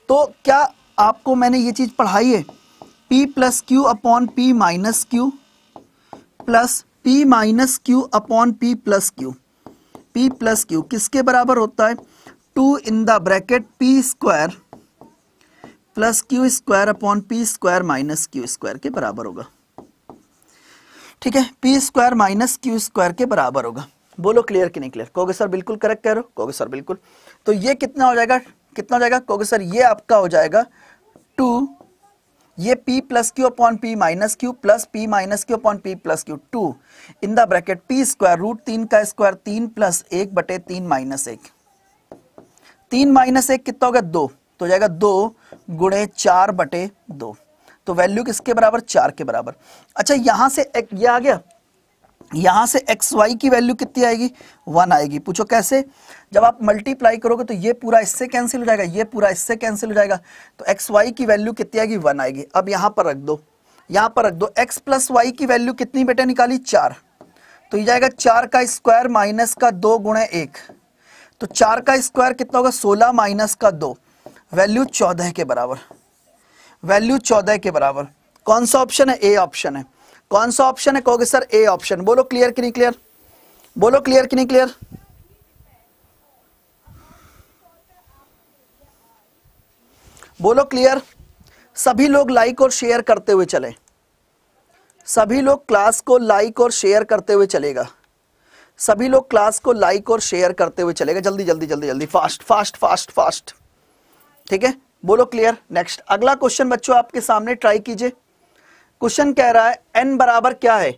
तो क्या आपको मैंने ये चीज़ पढ़ाई है P plus Q upon P minus Q plus P minus Q upon P plus Q P plus Q किसके बराबर होता है two in the bracket P square plus Q square upon P square minus Q square के बराबर होगा ठीक है P square minus Q square के बराबर होगा बोलो क्लियर कि नहीं क्लियर कोगे सर बिल्कुल करेक्ट कह रहे हो कोगे सर बिल्कुल तो ये कितना हो जाएगा कितना हो जाएगा कोगे सर ये आपका हो जाएगा टू ये p plus Q upon P minus Q plus P minus Q upon P plus Q two in the bracket p square root तीन का स्क्वायर तीन प्लस एक बटे तीन माइनस एक तीन माइनस एक कितना हो गया दो तो हो जाएगा दो गुणे चार बटे दो तो वैल्यू किसके बराबर चार के बराबर अच्छा यहां से एक ये आ गया यहाँ से एक्स वाई की वैल्यू कितनी आएगी वन आएगी पूछो कैसे जब आप मल्टीप्लाई करोगे तो ये पूरा इससे कैंसिल हो जाएगा ये पूरा इससे कैंसिल हो जाएगा तो एक्स वाई की वैल्यू कितनी आएगी वन आएगी अब यहाँ पर रख दो यहाँ पर रख दो एक्स प्लस वाई की वैल्यू कितनी बेटे निकाली चार तो ये जाएगा चार का स्क्वायर माइनस का दो गुणे एक तो चार का स्क्वायर कितना होगा सोलह माइनस का दो वैल्यू चौदह के बराबर वैल्यू चौदह के बराबर कौन सा ऑप्शन है ए ऑप्शन है कौन सा ऑप्शन है कहोगे सर ए ऑप्शन बोलो क्लियर कि नहीं क्लियर बोलो क्लियर कि नहीं क्लियर बोलो क्लियर सभी लोग लाइक और शेयर करते हुए चले सभी लोग क्लास को लाइक और शेयर करते हुए चलेगा सभी लोग क्लास को लाइक और शेयर करते हुए चलेगा जल्दी जल्दी जल्दी जल्दी फास्ट फास्ट फास्ट फास्ट ठीक है बोलो क्लियर नेक्स्ट अगला क्वेश्चन बच्चों आपके सामने ट्राई कीजिए क्वेश्चन कह रहा है एन बराबर क्या है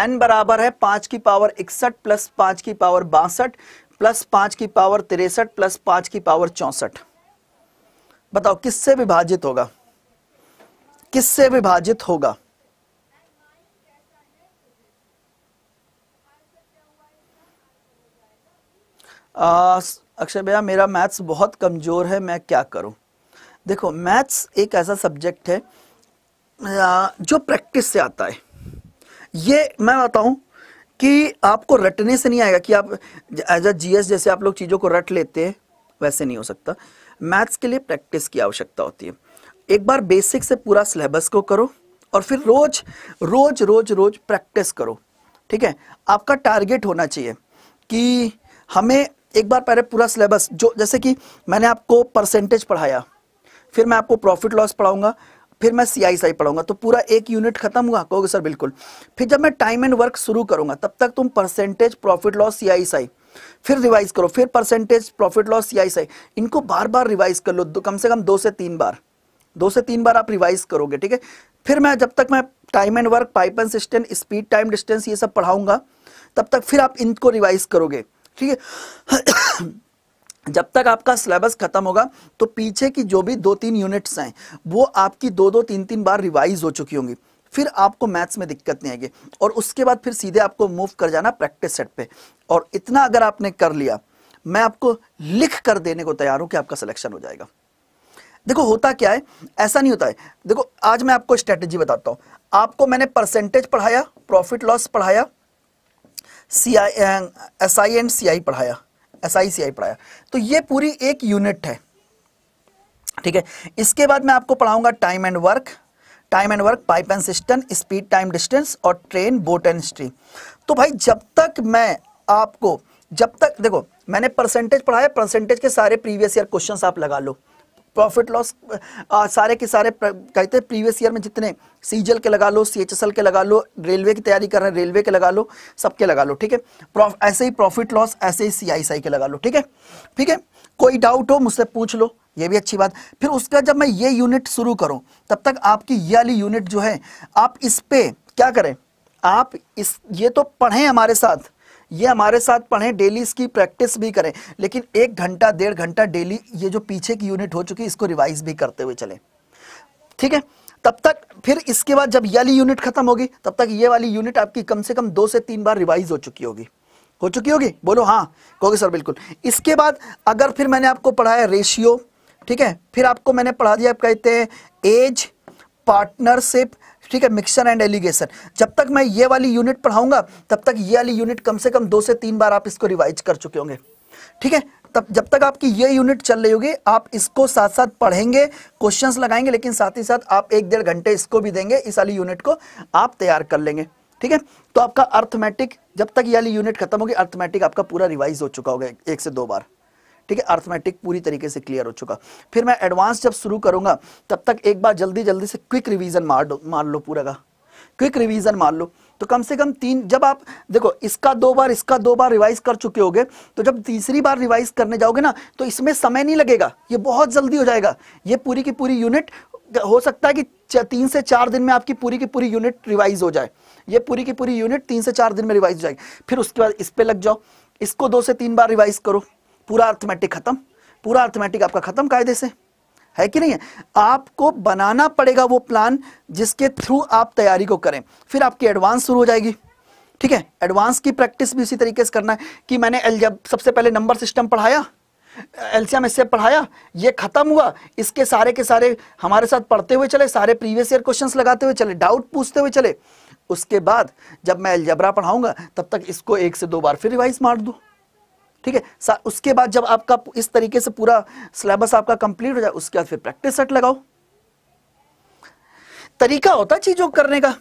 एन बराबर है पांच की पावर इकसठ प्लस पांच की पावर बासठ प्लस पांच की पावर तिरसठ प्लस पांच की पावर चौसठ बताओ किससे विभाजित होगा किससे विभाजित होगा अक्षय भैया मेरा मैथ्स बहुत कमज़ोर है मैं क्या करूं देखो मैथ्स एक ऐसा सब्जेक्ट है जो प्रैक्टिस से आता है ये मैं बताऊं कि आपको रटने से नहीं आएगा कि आप एज अ जी जैसे आप लोग चीज़ों को रट लेते हैं वैसे नहीं हो सकता मैथ्स के लिए प्रैक्टिस की आवश्यकता होती है एक बार बेसिक से पूरा सिलेबस को करो और फिर रोज रोज रोज रोज प्रैक्टिस करो ठीक है आपका टारगेट होना चाहिए कि हमें एक बार पहले पूरा सिलेबस जो जैसे कि मैंने आपको परसेंटेज पढ़ाया फिर मैं आपको प्रॉफिट लॉस पढ़ाऊंगा फिर मैं सी आई साई पढ़ाऊंगा तो पूरा एक यूनिट खत्म हुआ कहोगे सर बिल्कुल फिर जब मैं टाइम एंड वर्क शुरू करूंगा तब तक तुम percentage profit loss C I SI फिर रिवाइज करो फिर percentage profit loss C I SI इनको बार बार रिवाइज कर लो कम से कम दो से तीन बार दो से तीन बार आप रिवाइज करोगे ठीक है फिर मैं जब तक मैं time and work pipe and system speed time distance ये सब पढ़ाऊंगा तब तक फिर आप इनको रिवाइज करोगे ठीक है जब तक आपका सिलेबस खत्म होगा तो पीछे की जो भी दो तीन यूनिट्स हैं वो आपकी दो दो तीन तीन बार रिवाइज हो चुकी होंगी फिर आपको मैथ्स में दिक्कत नहीं आएगी और उसके बाद फिर सीधे आपको मूव कर जाना प्रैक्टिस सेट पे और इतना अगर आपने कर लिया मैं आपको लिख कर देने को तैयार हूं कि आपका सिलेक्शन हो जाएगा देखो होता क्या है ऐसा नहीं होता है देखो आज मैं आपको स्ट्रेटेजी बताता हूं आपको मैंने परसेंटेज पढ़ाया प्रॉफिट लॉस पढ़ाया सी आई एस आई एंड सी आई पढ़ाया एस आई सी आई पढ़ाया तो ये पूरी एक यूनिट है ठीक है इसके बाद मैं आपको पढ़ाऊंगा time and work time and work pipe and system speed time distance और ट्रेन बोट एंड स्ट्रीम तो भाई जब तक मैं आपको जब तक देखो मैंने परसेंटेज पढ़ाया परसेंटेज के सारे प्रीवियस ईयर क्वेश्चन आप लगा लो प्रॉफिट लॉस सारे के सारे कहते हैं प्रीवियस ईयर में जितने सीजल के लगा लो सी के लगा लो रेलवे की तैयारी कर रहे हैं रेलवे के लगा लो सबके लगा लो ठीक है ऐसे ही प्रॉफिट लॉस ऐसे ही सी के लगा लो ठीक है ठीक है कोई डाउट हो मुझसे पूछ लो ये भी अच्छी बात फिर उसका जब मैं ये यूनिट शुरू करूँ तब तक आपकी ये वाली यूनिट जो है आप इस पर क्या करें आप इस ये तो पढ़ें हमारे साथ ये हमारे साथ पढ़ें डेली इसकी प्रैक्टिस भी करें लेकिन एक घंटा डेढ़ घंटा डेली ये जो पीछे की यूनिट हो चुकी है इसको रिवाइज भी करते हुए चलें ठीक है तब तक फिर इसके बाद जब यली यूनिट खत्म होगी तब तक ये वाली यूनिट आपकी कम से कम दो से तीन बार रिवाइज हो चुकी होगी हो चुकी होगी बोलो हाँ कहोगे सर बिल्कुल इसके बाद अगर फिर मैंने आपको पढ़ाया रेशियो ठीक है फिर आपको मैंने पढ़ा दिया आप कहते हैं एज पार्टनरशिप ठीक है मिक्सर एंड एलिगेशन जब तक मैं ये वाली यूनिट पढ़ाऊंगा तब तक ये वाली यूनिट कम से कम दो से तीन बार आप इसको रिवाइज कर चुके होंगे ठीक है तब जब तक आपकी ये यूनिट चल रही होगी आप इसको साथ साथ पढ़ेंगे क्वेश्चंस लगाएंगे लेकिन साथ ही साथ आप एक डेढ़ घंटे इसको भी देंगे इस वाली यूनिट को आप तैयार कर लेंगे ठीक है तो आपका अर्थमेटिक जब तक ये वाली यूनिट खत्म होगी अर्थमेटिक आपका पूरा रिवाइज हो चुका होगा एक से दो बार ठीक है अर्थमेटिक पूरी तरीके से क्लियर हो चुका फिर मैं एडवांस जब शुरू करूंगा तब तक एक बार जल्दी जल्दी से क्विक रिवीजन मार मार लो पूरा का क्विक रिविजन मार लो तो कम से कम तीन जब आप देखो इसका दो बार इसका दो बार रिवाइज कर चुके होगे तो जब तीसरी बार रिवाइज करने जाओगे ना तो इसमें समय नहीं लगेगा ये बहुत जल्दी हो जाएगा ये पूरी की पूरी यूनिट हो सकता है कि तीन से चार दिन में आपकी पूरी की पूरी यूनिट रिवाइज हो जाए ये पूरी की पूरी यूनिट तीन से चार दिन में रिवाइज हो जाएगी फिर उसके बाद इस पर लग जाओ इसको दो से तीन बार रिवाइज करो पूरा अर्थमेटिक खत्म पूरा अर्थमेटिक आपका खत्म कायदे से है कि नहीं है आपको बनाना पड़ेगा वो प्लान जिसके थ्रू आप तैयारी को करें फिर आपकी एडवांस शुरू हो जाएगी ठीक है एडवांस की प्रैक्टिस भी इसी तरीके से करना है कि मैंने एल जब सबसे पहले नंबर सिस्टम पढ़ाया एलसीएम इससे पढ़ाया ये खत्म हुआ इसके सारे के सारे हमारे साथ पढ़ते हुए चले सारे प्रीवियस ईयर क्वेश्चंस लगाते हुए चले डाउट पूछते हुए चले उसके बाद जब मैं एलजबरा पढ़ाऊंगा तब तक इसको एक से दो बार फिर रिवाइज मार दूँ ठीक है उसके बाद जब आपका इस तरीके से पूरा सिलेबस आपका कंप्लीट हो जाए उसके बाद फिर प्रैक्टिस सेट लगाओ तरीका होता चीजों करने का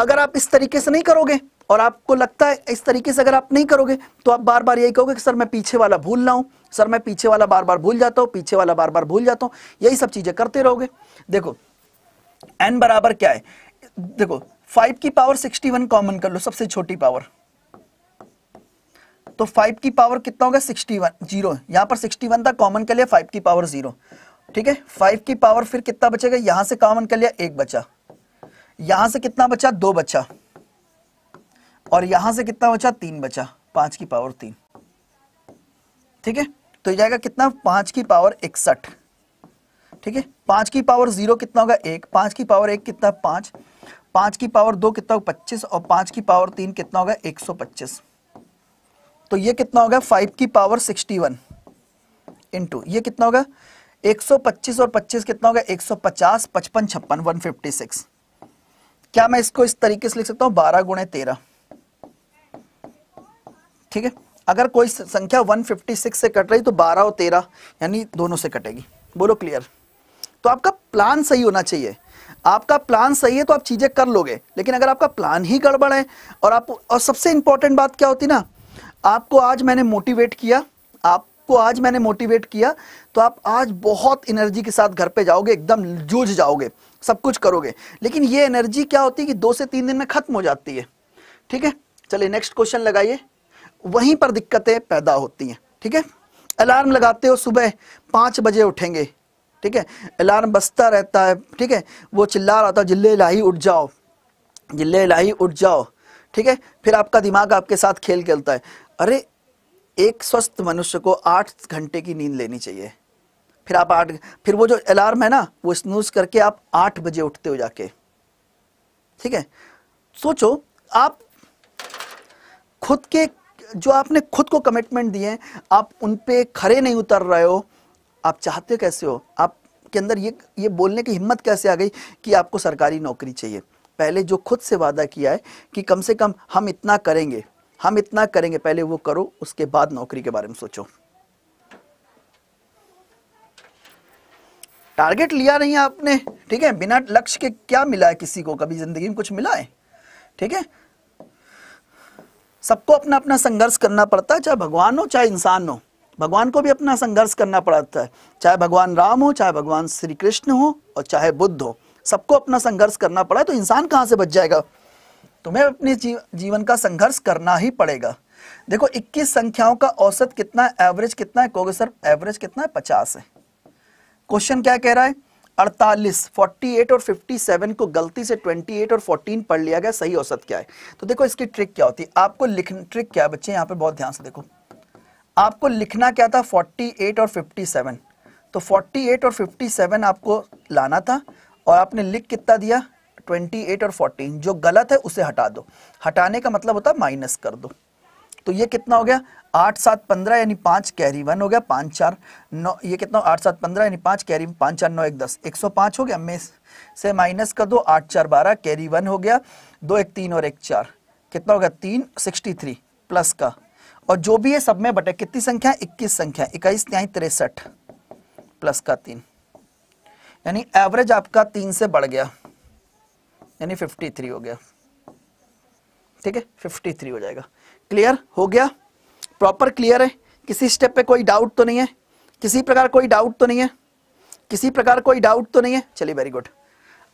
अगर आप इस तरीके से नहीं करोगे और आपको लगता है इस तरीके से अगर आप नहीं करोगे तो आप बार बार यही कहोगे कि सर मैं पीछे वाला भूल रहा हूं सर मैं पीछे वाला बार बार भूल जाता हूँ पीछे वाला बार बार भूल जाता हूं यही सब चीज़ें करते रहोगे देखो एन बराबर क्या है देखो फाइव की पावर सिक्सटी वन कॉमन कर लो सबसे छोटी पावर तो फाइव की पावर कितना होगा सिक्सटी वन जीरो यहाँ पर सिक्सटी वन था कॉमन कर लिया फाइव की पावर जीरो ठीक है फाइव की पावर फिर कितना बचेगा यहां से कॉमन कर लिया एक बचा यहां से कितना बचा दो बचा और यहां से कितना बचा तीन बचा पांच की पावर तीन ठीक है तो जाएगा कितना पांच की पावर इकसठ ठीक है पांच की पावर जीरो कितना होगा एक पांच की पावर एक कितना पांच पांच की पावर दो कितना होगा पच्चीस और पांच की पावर तीन कितना होगा एक सौ पच्चीस तो ये कितना होगा फाइव की पावर सिक्सटी वन इंटू ये कितना होगा एक सौ पच्चीस और पच्चीस कितना होगा एक सौ पचास पचपन छप्पन वन फिफ्टी सिक्स क्या मैं इसको इस तरीके से लिख सकता हूं बारह गुणे तेरह ठीक है अगर कोई संख्या 156 से कट रही तो 12 और 13 यानी दोनों से कटेगी बोलो क्लियर तो आपका प्लान सही होना चाहिए आपका प्लान सही है तो आप चीजें कर लोगे लेकिन अगर आपका प्लान ही गड़बड़ है और आप और सबसे इंपॉर्टेंट बात क्या होती ना आपको आज मैंने मोटिवेट किया आपको आज मैंने मोटिवेट किया तो आप आज बहुत एनर्जी के साथ घर पे जाओगे एकदम जूझ जाओगे सब कुछ करोगे लेकिन ये एनर्जी क्या होती है कि दो से तीन दिन में खत्म हो जाती है ठीक है चलिए नेक्स्ट क्वेश्चन लगाइए वहीं पर दिक्कतें पैदा होती हैं ठीक है अलार्म लगाते हो सुबह पाँच बजे उठेंगे ठीक है अलार्म बसता रहता है ठीक है वो चिल्ला रहा था जिले लाही उठ जाओ जिले लाही उठ जाओ ठीक है फिर आपका दिमाग आपके साथ खेल खेलता है अरे एक स्वस्थ मनुष्य को आठ घंटे की नींद लेनी चाहिए फिर आप आठ फिर वो जो अलार्म है ना वो स्नूज करके आप आठ बजे उठते हो जाके ठीक है सोचो आप खुद के जो आपने खुद को कमिटमेंट दिए आप उन पे खड़े नहीं उतर रहे हो आप चाहते कैसे हो आप के अंदर ये ये बोलने की हिम्मत कैसे आ गई कि आपको सरकारी नौकरी चाहिए पहले जो खुद से वादा किया है कि कम से कम हम इतना करेंगे हम इतना करेंगे पहले वो करो उसके बाद नौकरी के बारे में सोचो टारगेट लिया नहीं आपने ठीक है बिना लक्ष्य के क्या मिला है किसी को कभी जिंदगी में कुछ मिला है ठीक है सबको अपना अपना संघर्ष करना पड़ता है चाहे भगवान हो चाहे इंसान हो भगवान को भी अपना संघर्ष करना पड़ता है चाहे भगवान राम हो चाहे भगवान श्री कृष्ण हो और चाहे बुद्ध हो सबको अपना संघर्ष करना पड़ा है तो इंसान कहाँ से बच जाएगा तुम्हें अपने जीवन का संघर्ष करना ही पड़ेगा देखो 21 संख्याओं का औसत कितना है एवरेज कितना है कोगे सर एवरेज कितना है 50 है क्वेश्चन क्या कह रहा है 48, 48 और 57 को गलती से 28 और 14 पढ़ लिया गया सही औसत क्या है तो देखो इसकी ट्रिक क्या होती है आपको लिखना ट्रिक क्या है बच्चे यहां पर बहुत ध्यान से देखो आपको लिखना क्या था 48 और 57 तो 48 और 57 आपको लाना था और आपने लिख कितना दिया ट्वेंटी एट और फोर्टीन जो गलत है उसे हटा दो हटाने का मतलब होता है माइनस कर दो तो ये कितना हो गया आठ सात पंद्रह यानी पाँच कैरी वन हो गया पाँच चार नौ ये कितना आठ सात पंद्रह यानी पाँच कैरी पाँच चार नौ एक दस एक सौ पाँच हो गया में से माइनस कर दो आठ चार बारह कैरी वन हो गया दो एक तीन और एक चार कितना हो गया तीन सिक्सटी थ्री प्लस का और जो भी है सब में बटे कितनी संख्या इक्कीस संख्या इक्कीस यानी तिरसठ प्लस का तीन यानी एवरेज आपका तीन से बढ़ गया यानी 53 हो गया ठीक है 53 हो जाएगा क्लियर हो गया प्रॉपर क्लियर है किसी स्टेप पे कोई डाउट तो नहीं है किसी प्रकार कोई डाउट तो नहीं है किसी प्रकार कोई डाउट तो नहीं है चलिए वेरी गुड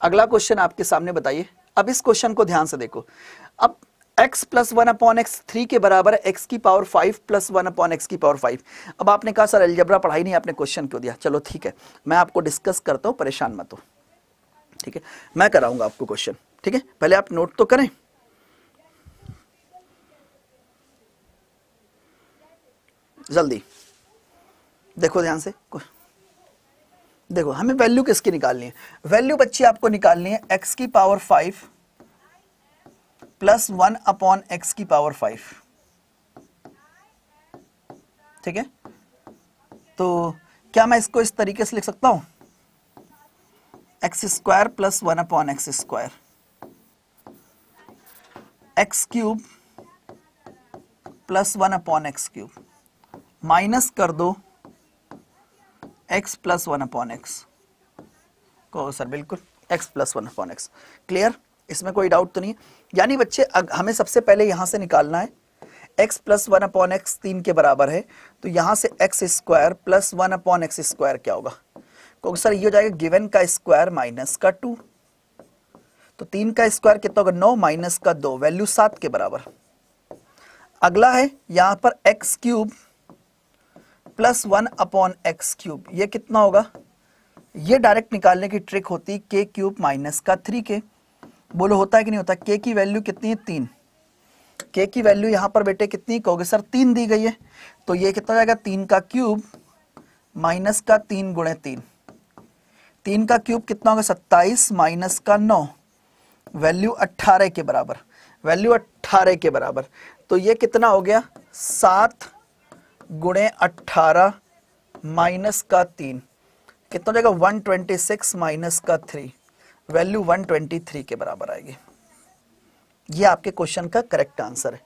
अगला क्वेश्चन आपके सामने बताइए अब इस क्वेश्चन को ध्यान से देखो अब x plus one upon X three के बराबर है एक्स की power five plus one upon X की पावर फाइव अब आपने कहा सर एल्जबरा पढ़ाई नहीं आपने क्वेश्चन क्यों दिया चलो ठीक है मैं आपको डिस्कस करता हूँ परेशान मत हो ठीक है मैं कराऊंगा आपको क्वेश्चन ठीक है पहले आप नोट तो करें जल्दी देखो ध्यान से देखो हमें वैल्यू किसकी निकालनी है वैल्यू बच्ची आपको निकालनी है एक्स की power five plus one upon X की पावर फाइव ठीक है तो क्या मैं इसको इस तरीके से लिख सकता हूं X square plus one upon X square X cube plus one upon X cube minus कर दो X plus one upon X को सर बिल्कुल X plus one upon X clear इसमें कोई डाउट तो नहीं है यानी बच्चे हमें सबसे पहले यहां से निकालना है X plus one upon X तीन के बराबर है तो यहां से X square plus one upon X square क्या होगा क्योंकि तो सर ये हो जाएगा गिवन का स्क्वायर माइनस का टू तो तीन का स्क्वायर कितना होगा नौ माइनस का दो वैल्यू सात के बराबर अगला है यहां पर X cube plus one upon X cube ये कितना होगा ये डायरेक्ट निकालने की ट्रिक होती के क्यूब माइनस का थ्री के बोलो होता है कि नहीं होता के की वैल्यू कितनी है तीन के की वैल्यू यहां पर बेटे कितनी कहोगे सर तीन दी गई है तो ये कितना जाएगा तीन का क्यूब माइनस का तीन गुणे तीन तीन का क्यूब कितना होगा सत्ताईस माइनस का नौ वैल्यू अट्ठारह के बराबर वैल्यू अट्ठारह के बराबर तो ये कितना हो गया सात गुणे अट्ठारह माइनस का तीन कितना हो जाएगा वन ट्वेंटी सिक्स माइनस का three value one twenty three के बराबर आएगी ये आपके क्वेश्चन का करेक्ट आंसर है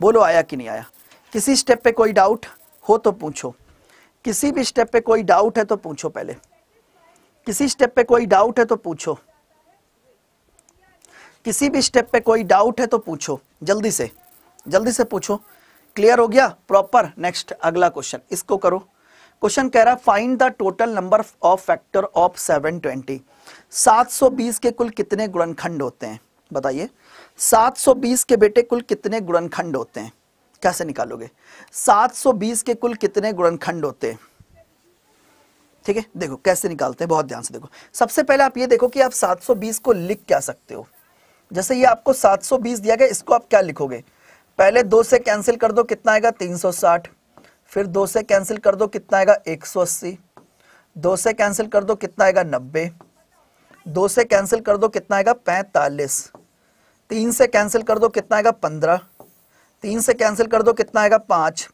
बोलो आया कि नहीं आया किसी स्टेप पे कोई डाउट हो तो पूछो किसी भी स्टेप पे कोई डाउट है तो पूछो पहले किसी स्टेप पे कोई डाउट है तो पूछो किसी भी स्टेप पे कोई डाउट है तो पूछो जल्दी से जल्दी से पूछो क्लियर हो गया प्रॉपर नेक्स्ट अगला क्वेश्चन इसको करो क्वेश्चन कह रहा है find the total number of factor of 720 720 के कुल कितने गुणनखंड होते हैं बताइए 720 के बेटे कुल कितने गुणनखंड होते हैं कैसे निकालोगे 720 के कुल कितने गुणनखंड होते हैं ठीक है देखो कैसे निकालते हैं बहुत ध्यान से देखो सबसे पहले आप ये देखो कि आप 720 को लिख क्या सकते हो जैसे ये आपको 720 दिया गया इसको आप क्या लिखोगे पहले दो से कैंसिल कर दो कितना आएगा 360 फिर दो से कैंसिल कर दो कितना आएगा 180 दो से कैंसिल कर दो कितना आएगा नब्बे दो से कैंसिल कर दो कितना आएगा पैंतालीस तीन से कैंसिल कर दो कितना आएगा पंद्रह तीन से कैंसिल कर दो कितना आएगा पाँच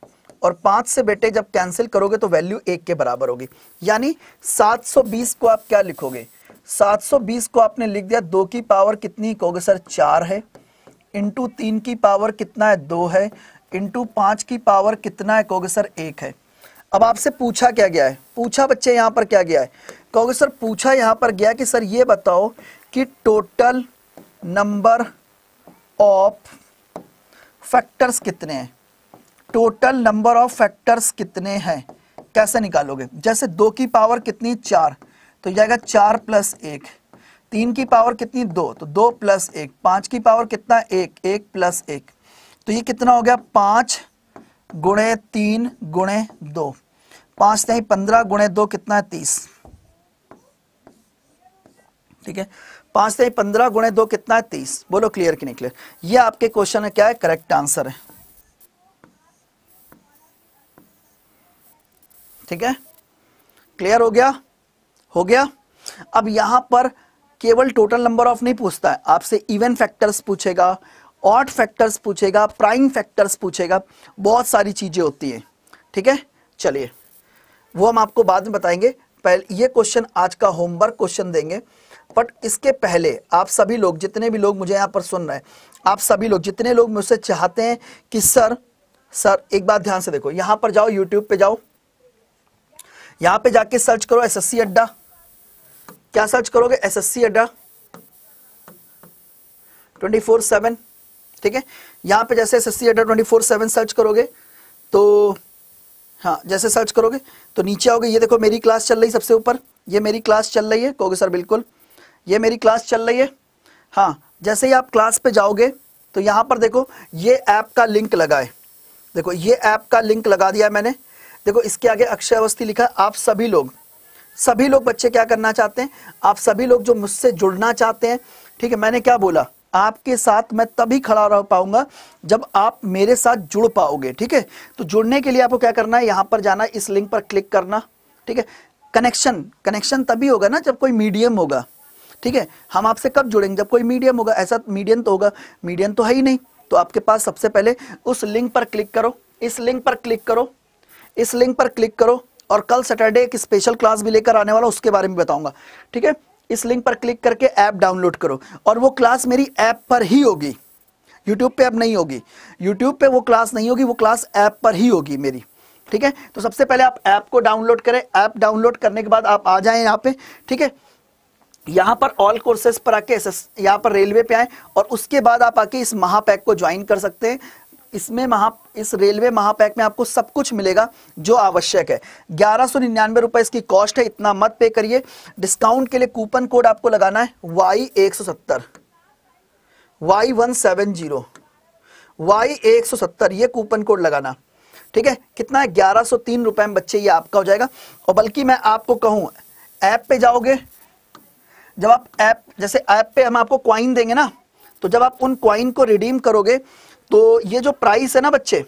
और पांच से बेटे जब कैंसिल करोगे तो वैल्यू एक के बराबर होगी यानी 720 को आप क्या लिखोगे 720 को आपने लिख दिया दो की पावर कितनी कहोगे सर चार है इंटू तीन की पावर कितना है दो है इंटू पांच की पावर कितना है कहोगे सर एक है अब आपसे पूछा क्या गया है पूछा बच्चे यहां पर क्या गया है कहोगे सर पूछा यहां पर गया कि सर ये बताओ कि टोटल नंबर ऑफ फैक्टर्स कितने हैं टोटल नंबर ऑफ फैक्टर्स कितने हैं कैसे निकालोगे जैसे दो की पावर कितनी चार तो जाएगा चार प्लस एक तीन की पावर कितनी दो तो दो प्लस एक पांच की पावर कितना एक एक प्लस एक तो ये कितना हो गया पांच गुणे तीन गुणे दो पांच नहीं पंद्रह गुणे दो कितना है तीस ठीक है पांच नहीं पंद्रह गुणे दो कितना है तीस बोलो क्लियर कि नहीं क्लियर ये आपके क्वेश्चन है क्या है करेक्ट आंसर है ठीक है क्लियर हो गया हो गया अब यहां पर केवल टोटल नंबर ऑफ नहीं पूछता है आपसे इवन फैक्टर्स पूछेगा ऑट फैक्टर्स पूछेगा प्राइम फैक्टर्स पूछेगा बहुत सारी चीजें होती हैं ठीक है चलिए वो हम आपको बाद में बताएंगे पहले ये क्वेश्चन आज का होमवर्क क्वेश्चन देंगे बट इसके पहले आप सभी लोग जितने भी लोग मुझे यहाँ पर सुन रहे हैं आप सभी लोग जितने लोग मुझसे चाहते हैं कि सर सर एक बात ध्यान से देखो यहाँ पर जाओ यूट्यूब पर जाओ यहां पे जाके सर्च करो एसएससी अड्डा क्या सर्च करोगे एसएससी अड्डा 24/7 ठीक है यहाँ पे जैसे एसएससी अड्डा 24/7 सर्च करोगे तो हाँ जैसे सर्च करोगे तो नीचे आओगे ये देखो मेरी क्लास चल रही सबसे ऊपर ये मेरी क्लास चल रही है कहोगे सर बिल्कुल ये मेरी क्लास चल रही है हाँ जैसे ही आप क्लास पे जाओगे तो यहाँ पर देखो ये ऐप का लिंक लगा है देखो ये ऐप का लिंक लगा दिया मैंने देखो इसके आगे अक्षय अवस्थी लिखा आप सभी लोग सभी लोग बच्चे क्या करना चाहते हैं आप सभी लोग जो मुझसे जुड़ना चाहते हैं ठीक है मैंने क्या बोला आपके साथ मैं तभी खड़ा रह पाऊंगा जब आप मेरे साथ जुड़ पाओगे ठीक है तो जुड़ने के लिए आपको क्या करना है यहाँ पर जाना इस लिंक पर क्लिक करना ठीक है कनेक्शन कनेक्शन तभी होगा ना जब कोई मीडियम होगा ठीक है हम आपसे कब जुड़ेंगे जब कोई मीडियम होगा ऐसा मीडियम तो होगा मीडियम तो है ही नहीं तो आपके पास सबसे पहले उस लिंक पर क्लिक करो इस लिंक पर क्लिक करो इस लिंक पर क्लिक करो और कल सैटरडे एक स्पेशल क्लास भी लेकर आने वाला उसके बारे में बताऊंगा ठीक है इस लिंक पर क्लिक करके ऐप डाउनलोड करो और वो क्लास मेरी ऐप पर ही होगी यूट्यूब पे अब नहीं होगी यूट्यूब पे वो क्लास नहीं होगी वो क्लास ऐप पर ही होगी मेरी ठीक है तो सबसे पहले आप ऐप को डाउनलोड करें ऐप डाउनलोड करने के बाद आप आ जाए यहाँ पे ठीक है यहाँ पर ऑल कोर्सेज पर आके एस यहाँ पर रेलवे पे आए और उसके बाद आप आके इस महापैक को ज्वाइन कर सकते हैं इसमें महा इस रेलवे महापैक में आपको सब कुछ मिलेगा जो आवश्यक है ग्यारह सौ निन्यानवे रुपए इसकी कॉस्ट है इतना मत पे करिए डिस्काउंट के लिए कूपन कोड आपको लगाना है वाई एक सौ सत्तर Y one seven zero Y एक सौ सत्तर ये कूपन कोड लगाना ठीक है कितना है ग्यारह सौ तीन रुपए में बच्चे ये आपका हो जाएगा और बल्कि मैं आपको कहूं ऐप पे जाओगे जब आप ऐप जैसे ऐप पे हम आपको क्वाइन देंगे ना तो जब आप उन क्वाइन को रिडीम करोगे तो ये जो प्राइस है ना बच्चे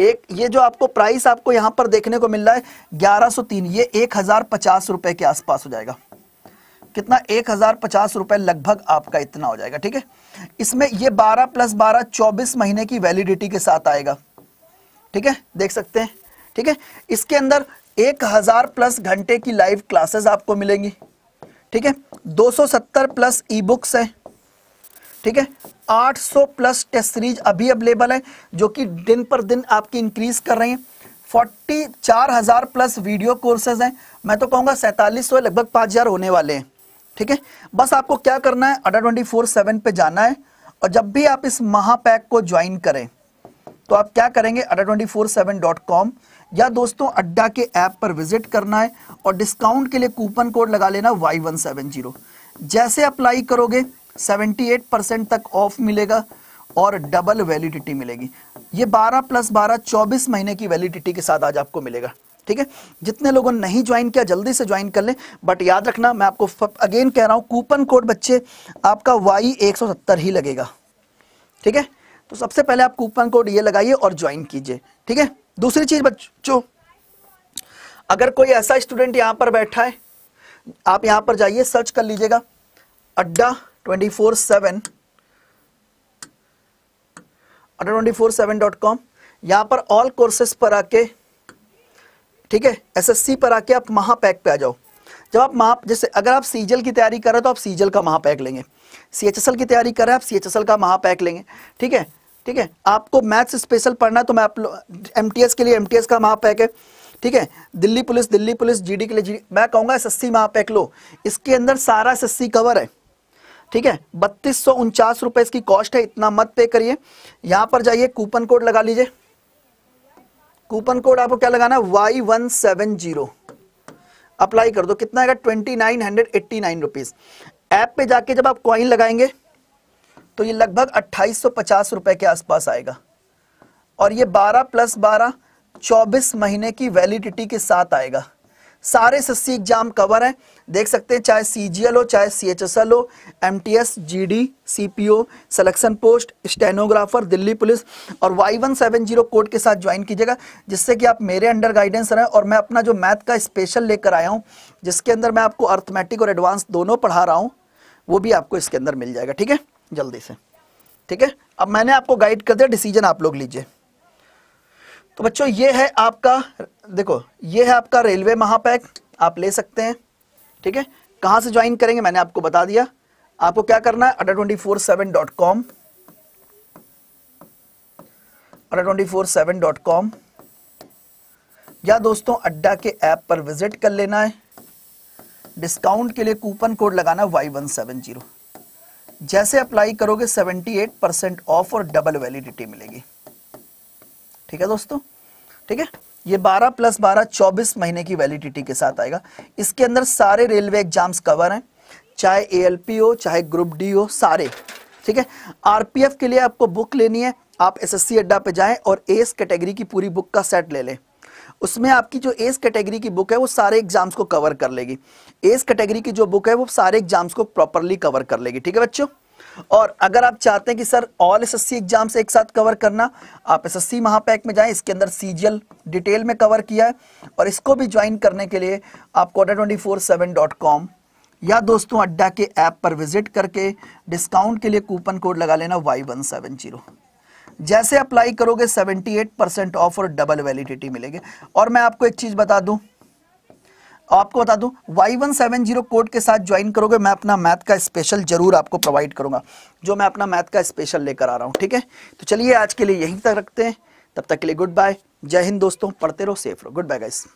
एक ये जो आपको प्राइस आपको यहां पर देखने को मिल रहा है 1103 ये एक हजार पचास रुपए के आसपास हो जाएगा कितना एक हजार पचास रुपए लगभग आपका इतना हो जाएगा ठीक है इसमें ये 12 प्लस 12 24 महीने की वैलिडिटी के साथ आएगा ठीक है देख सकते हैं ठीक है इसके अंदर एक हजार प्लस घंटे की लाइव क्लासेस आपको मिलेंगी ठीक है सत्तर प्लस ई बुक्स है ठीक है 800 प्लस टेस्ट सीरीज अभी अवेलेबल है जो कि दिन पर दिन आपकी इंक्रीज कर रही हैं फोर्टी प्लस वीडियो कोर्सेज हैं मैं तो कहूँगा सैंतालीस सौ लगभग पाँच हज़ार होने वाले हैं ठीक है बस आपको क्या करना है अडा ट्वेंटी फोर सेवन पे जाना है और जब भी आप इस महापैक को ज्वाइन करें तो आप क्या करेंगे Adda twenty four seven dot com या दोस्तों अड्डा के ऐप पर विजिट करना है और डिस्काउंट के लिए कूपन कोड लगा लेना वाई वन सेवन जीरो जैसे अप्लाई करोगे 78 परसेंट तक ऑफ मिलेगा और डबल वैलिडिटी मिलेगी ये 12 प्लस 12 24 महीने की वैलिडिटी के साथ आज आपको मिलेगा ठीक है जितने लोगों ने नहीं ज्वाइन किया जल्दी से ज्वाइन कर लें बट याद रखना मैं आपको अगेन कह रहा हूँ कूपन कोड बच्चे आपका वाई एक ही लगेगा ठीक है तो सबसे पहले आप कूपन कोड ये लगाइए और ज्वाइन कीजिए ठीक है दूसरी चीज बच्चों अगर कोई ऐसा स्टूडेंट यहाँ पर बैठा है आप यहाँ पर जाइए सर्च कर लीजिएगा Adda twenty four seven twenty four seven dot com पर ऑल कोर्सेस पर आके ठीक है एसएससी पर आके आप महापैक पे आ जाओ जब आप महा जैसे अगर आप सीजल की तैयारी कर रहे हो तो आप सीजल का महापैक लेंगे सी की तैयारी कर रहे हैं आप सी का महापैक लेंगे ठीक है ठीक है आपको मैथ्स स्पेशल पढ़ना है तो मैं आप एम के लिए एम का महापैक है ठीक है Delhi police Delhi police GD के लिए जीडी मैं कहूँगा एस एस महापैक लो इसके अंदर सारा एस कवर है ठीक है बत्तीस सौ उनचास रुपए इसकी कॉस्ट है इतना मत पे करिए यहां पर जाइए कूपन कोड लगा लीजिए कूपन कोड आपको क्या लगाना है Y one seven zero apply कर दो कितना आएगा twenty nine hundred eighty nine rupees app पे जाके जब आप क्वाइन लगाएंगे तो ये लगभग अट्ठाईस सौ पचास रुपए के आसपास आएगा और ये बारह प्लस बारह चौबीस महीने की वैलिडिटी के साथ आएगा सारे सस्सी एग्जाम कवर है देख सकते हैं चाहे सी हो चाहे सी एच एस एल हो M T S G D C P O selection post stenographer Delhi police और Y one seven zero code के साथ ज्वाइन कीजिएगा जिससे कि आप मेरे अंडर गाइडेंस रहें और मैं अपना जो मैथ का स्पेशल लेकर आया हूँ जिसके अंदर मैं आपको अर्थमेटिक और एडवांस दोनों पढ़ा रहा हूँ वो भी आपको इसके अंदर मिल जाएगा ठीक है जल्दी से ठीक है अब मैंने आपको गाइड कर दिया डिसीजन आप लोग लीजिए तो बच्चों ये है आपका देखो ये है आपका रेलवे महापैक आप ले सकते हैं ठीक है कहां से ज्वाइन करेंगे मैंने आपको बता दिया आपको क्या करना है Adda twenty four seven dot com Adda twenty four seven dot com या दोस्तों अड्डा के ऐप पर विजिट कर लेना है डिस्काउंट के लिए कूपन कोड लगाना वाई वन सेवन जीरो जैसे अप्लाई करोगे सेवेंटी एट परसेंट ऑफ और डबल वैलिडिटी मिलेगी ठीक है दोस्तों ठीक है ये 12 प्लस 12 24 महीने की वैलिडिटी के साथ आएगा इसके अंदर सारे रेलवे एग्जाम्स कवर हैं चाहे ए हो चाहे ग्रुप डी हो सारे ठीक है आरपीएफ के लिए आपको बुक लेनी है आप एसएससी अड्डा पे जाएं और एस कैटेगरी की पूरी बुक का सेट ले लें उसमें आपकी जो एस कैटेगरी की बुक है वो सारे एग्जाम्स को कवर कर लेगी एस कैटेगरी की जो बुक है वो सारे एग्जाम्स को प्रॉपरली कवर कर लेगी ठीक है बच्चों और अगर आप चाहते हैं कि सर ऑल एसएससी एग्जाम से एक साथ कवर करना आप एसएससी महापैक में जाएं इसके अंदर सीजीएल डिटेल में कवर किया है और इसको भी ज्वाइन करने के लिए आप कोडा twenty four seven dot com या दोस्तों अड्डा के ऐप पर विजिट करके डिस्काउंट के लिए कूपन कोड लगा लेना वाई वन सेवन जीरो जैसे अप्लाई करोगे सेवेंटी एट परसेंट ऑफ और डबल वैलिडिटी मिलेगी और मैं आपको एक चीज़ बता दूं आपको बता दूं Y170 कोड के साथ ज्वाइन करोगे मैं अपना मैथ का स्पेशल जरूर आपको प्रोवाइड करूंगा जो मैं अपना मैथ का स्पेशल लेकर आ रहा हूं ठीक है तो चलिए आज के लिए यहीं तक रखते हैं तब तक के लिए गुड बाय जय हिंद दोस्तों पढ़ते रहो सेफ रहो गुड बाय गाइस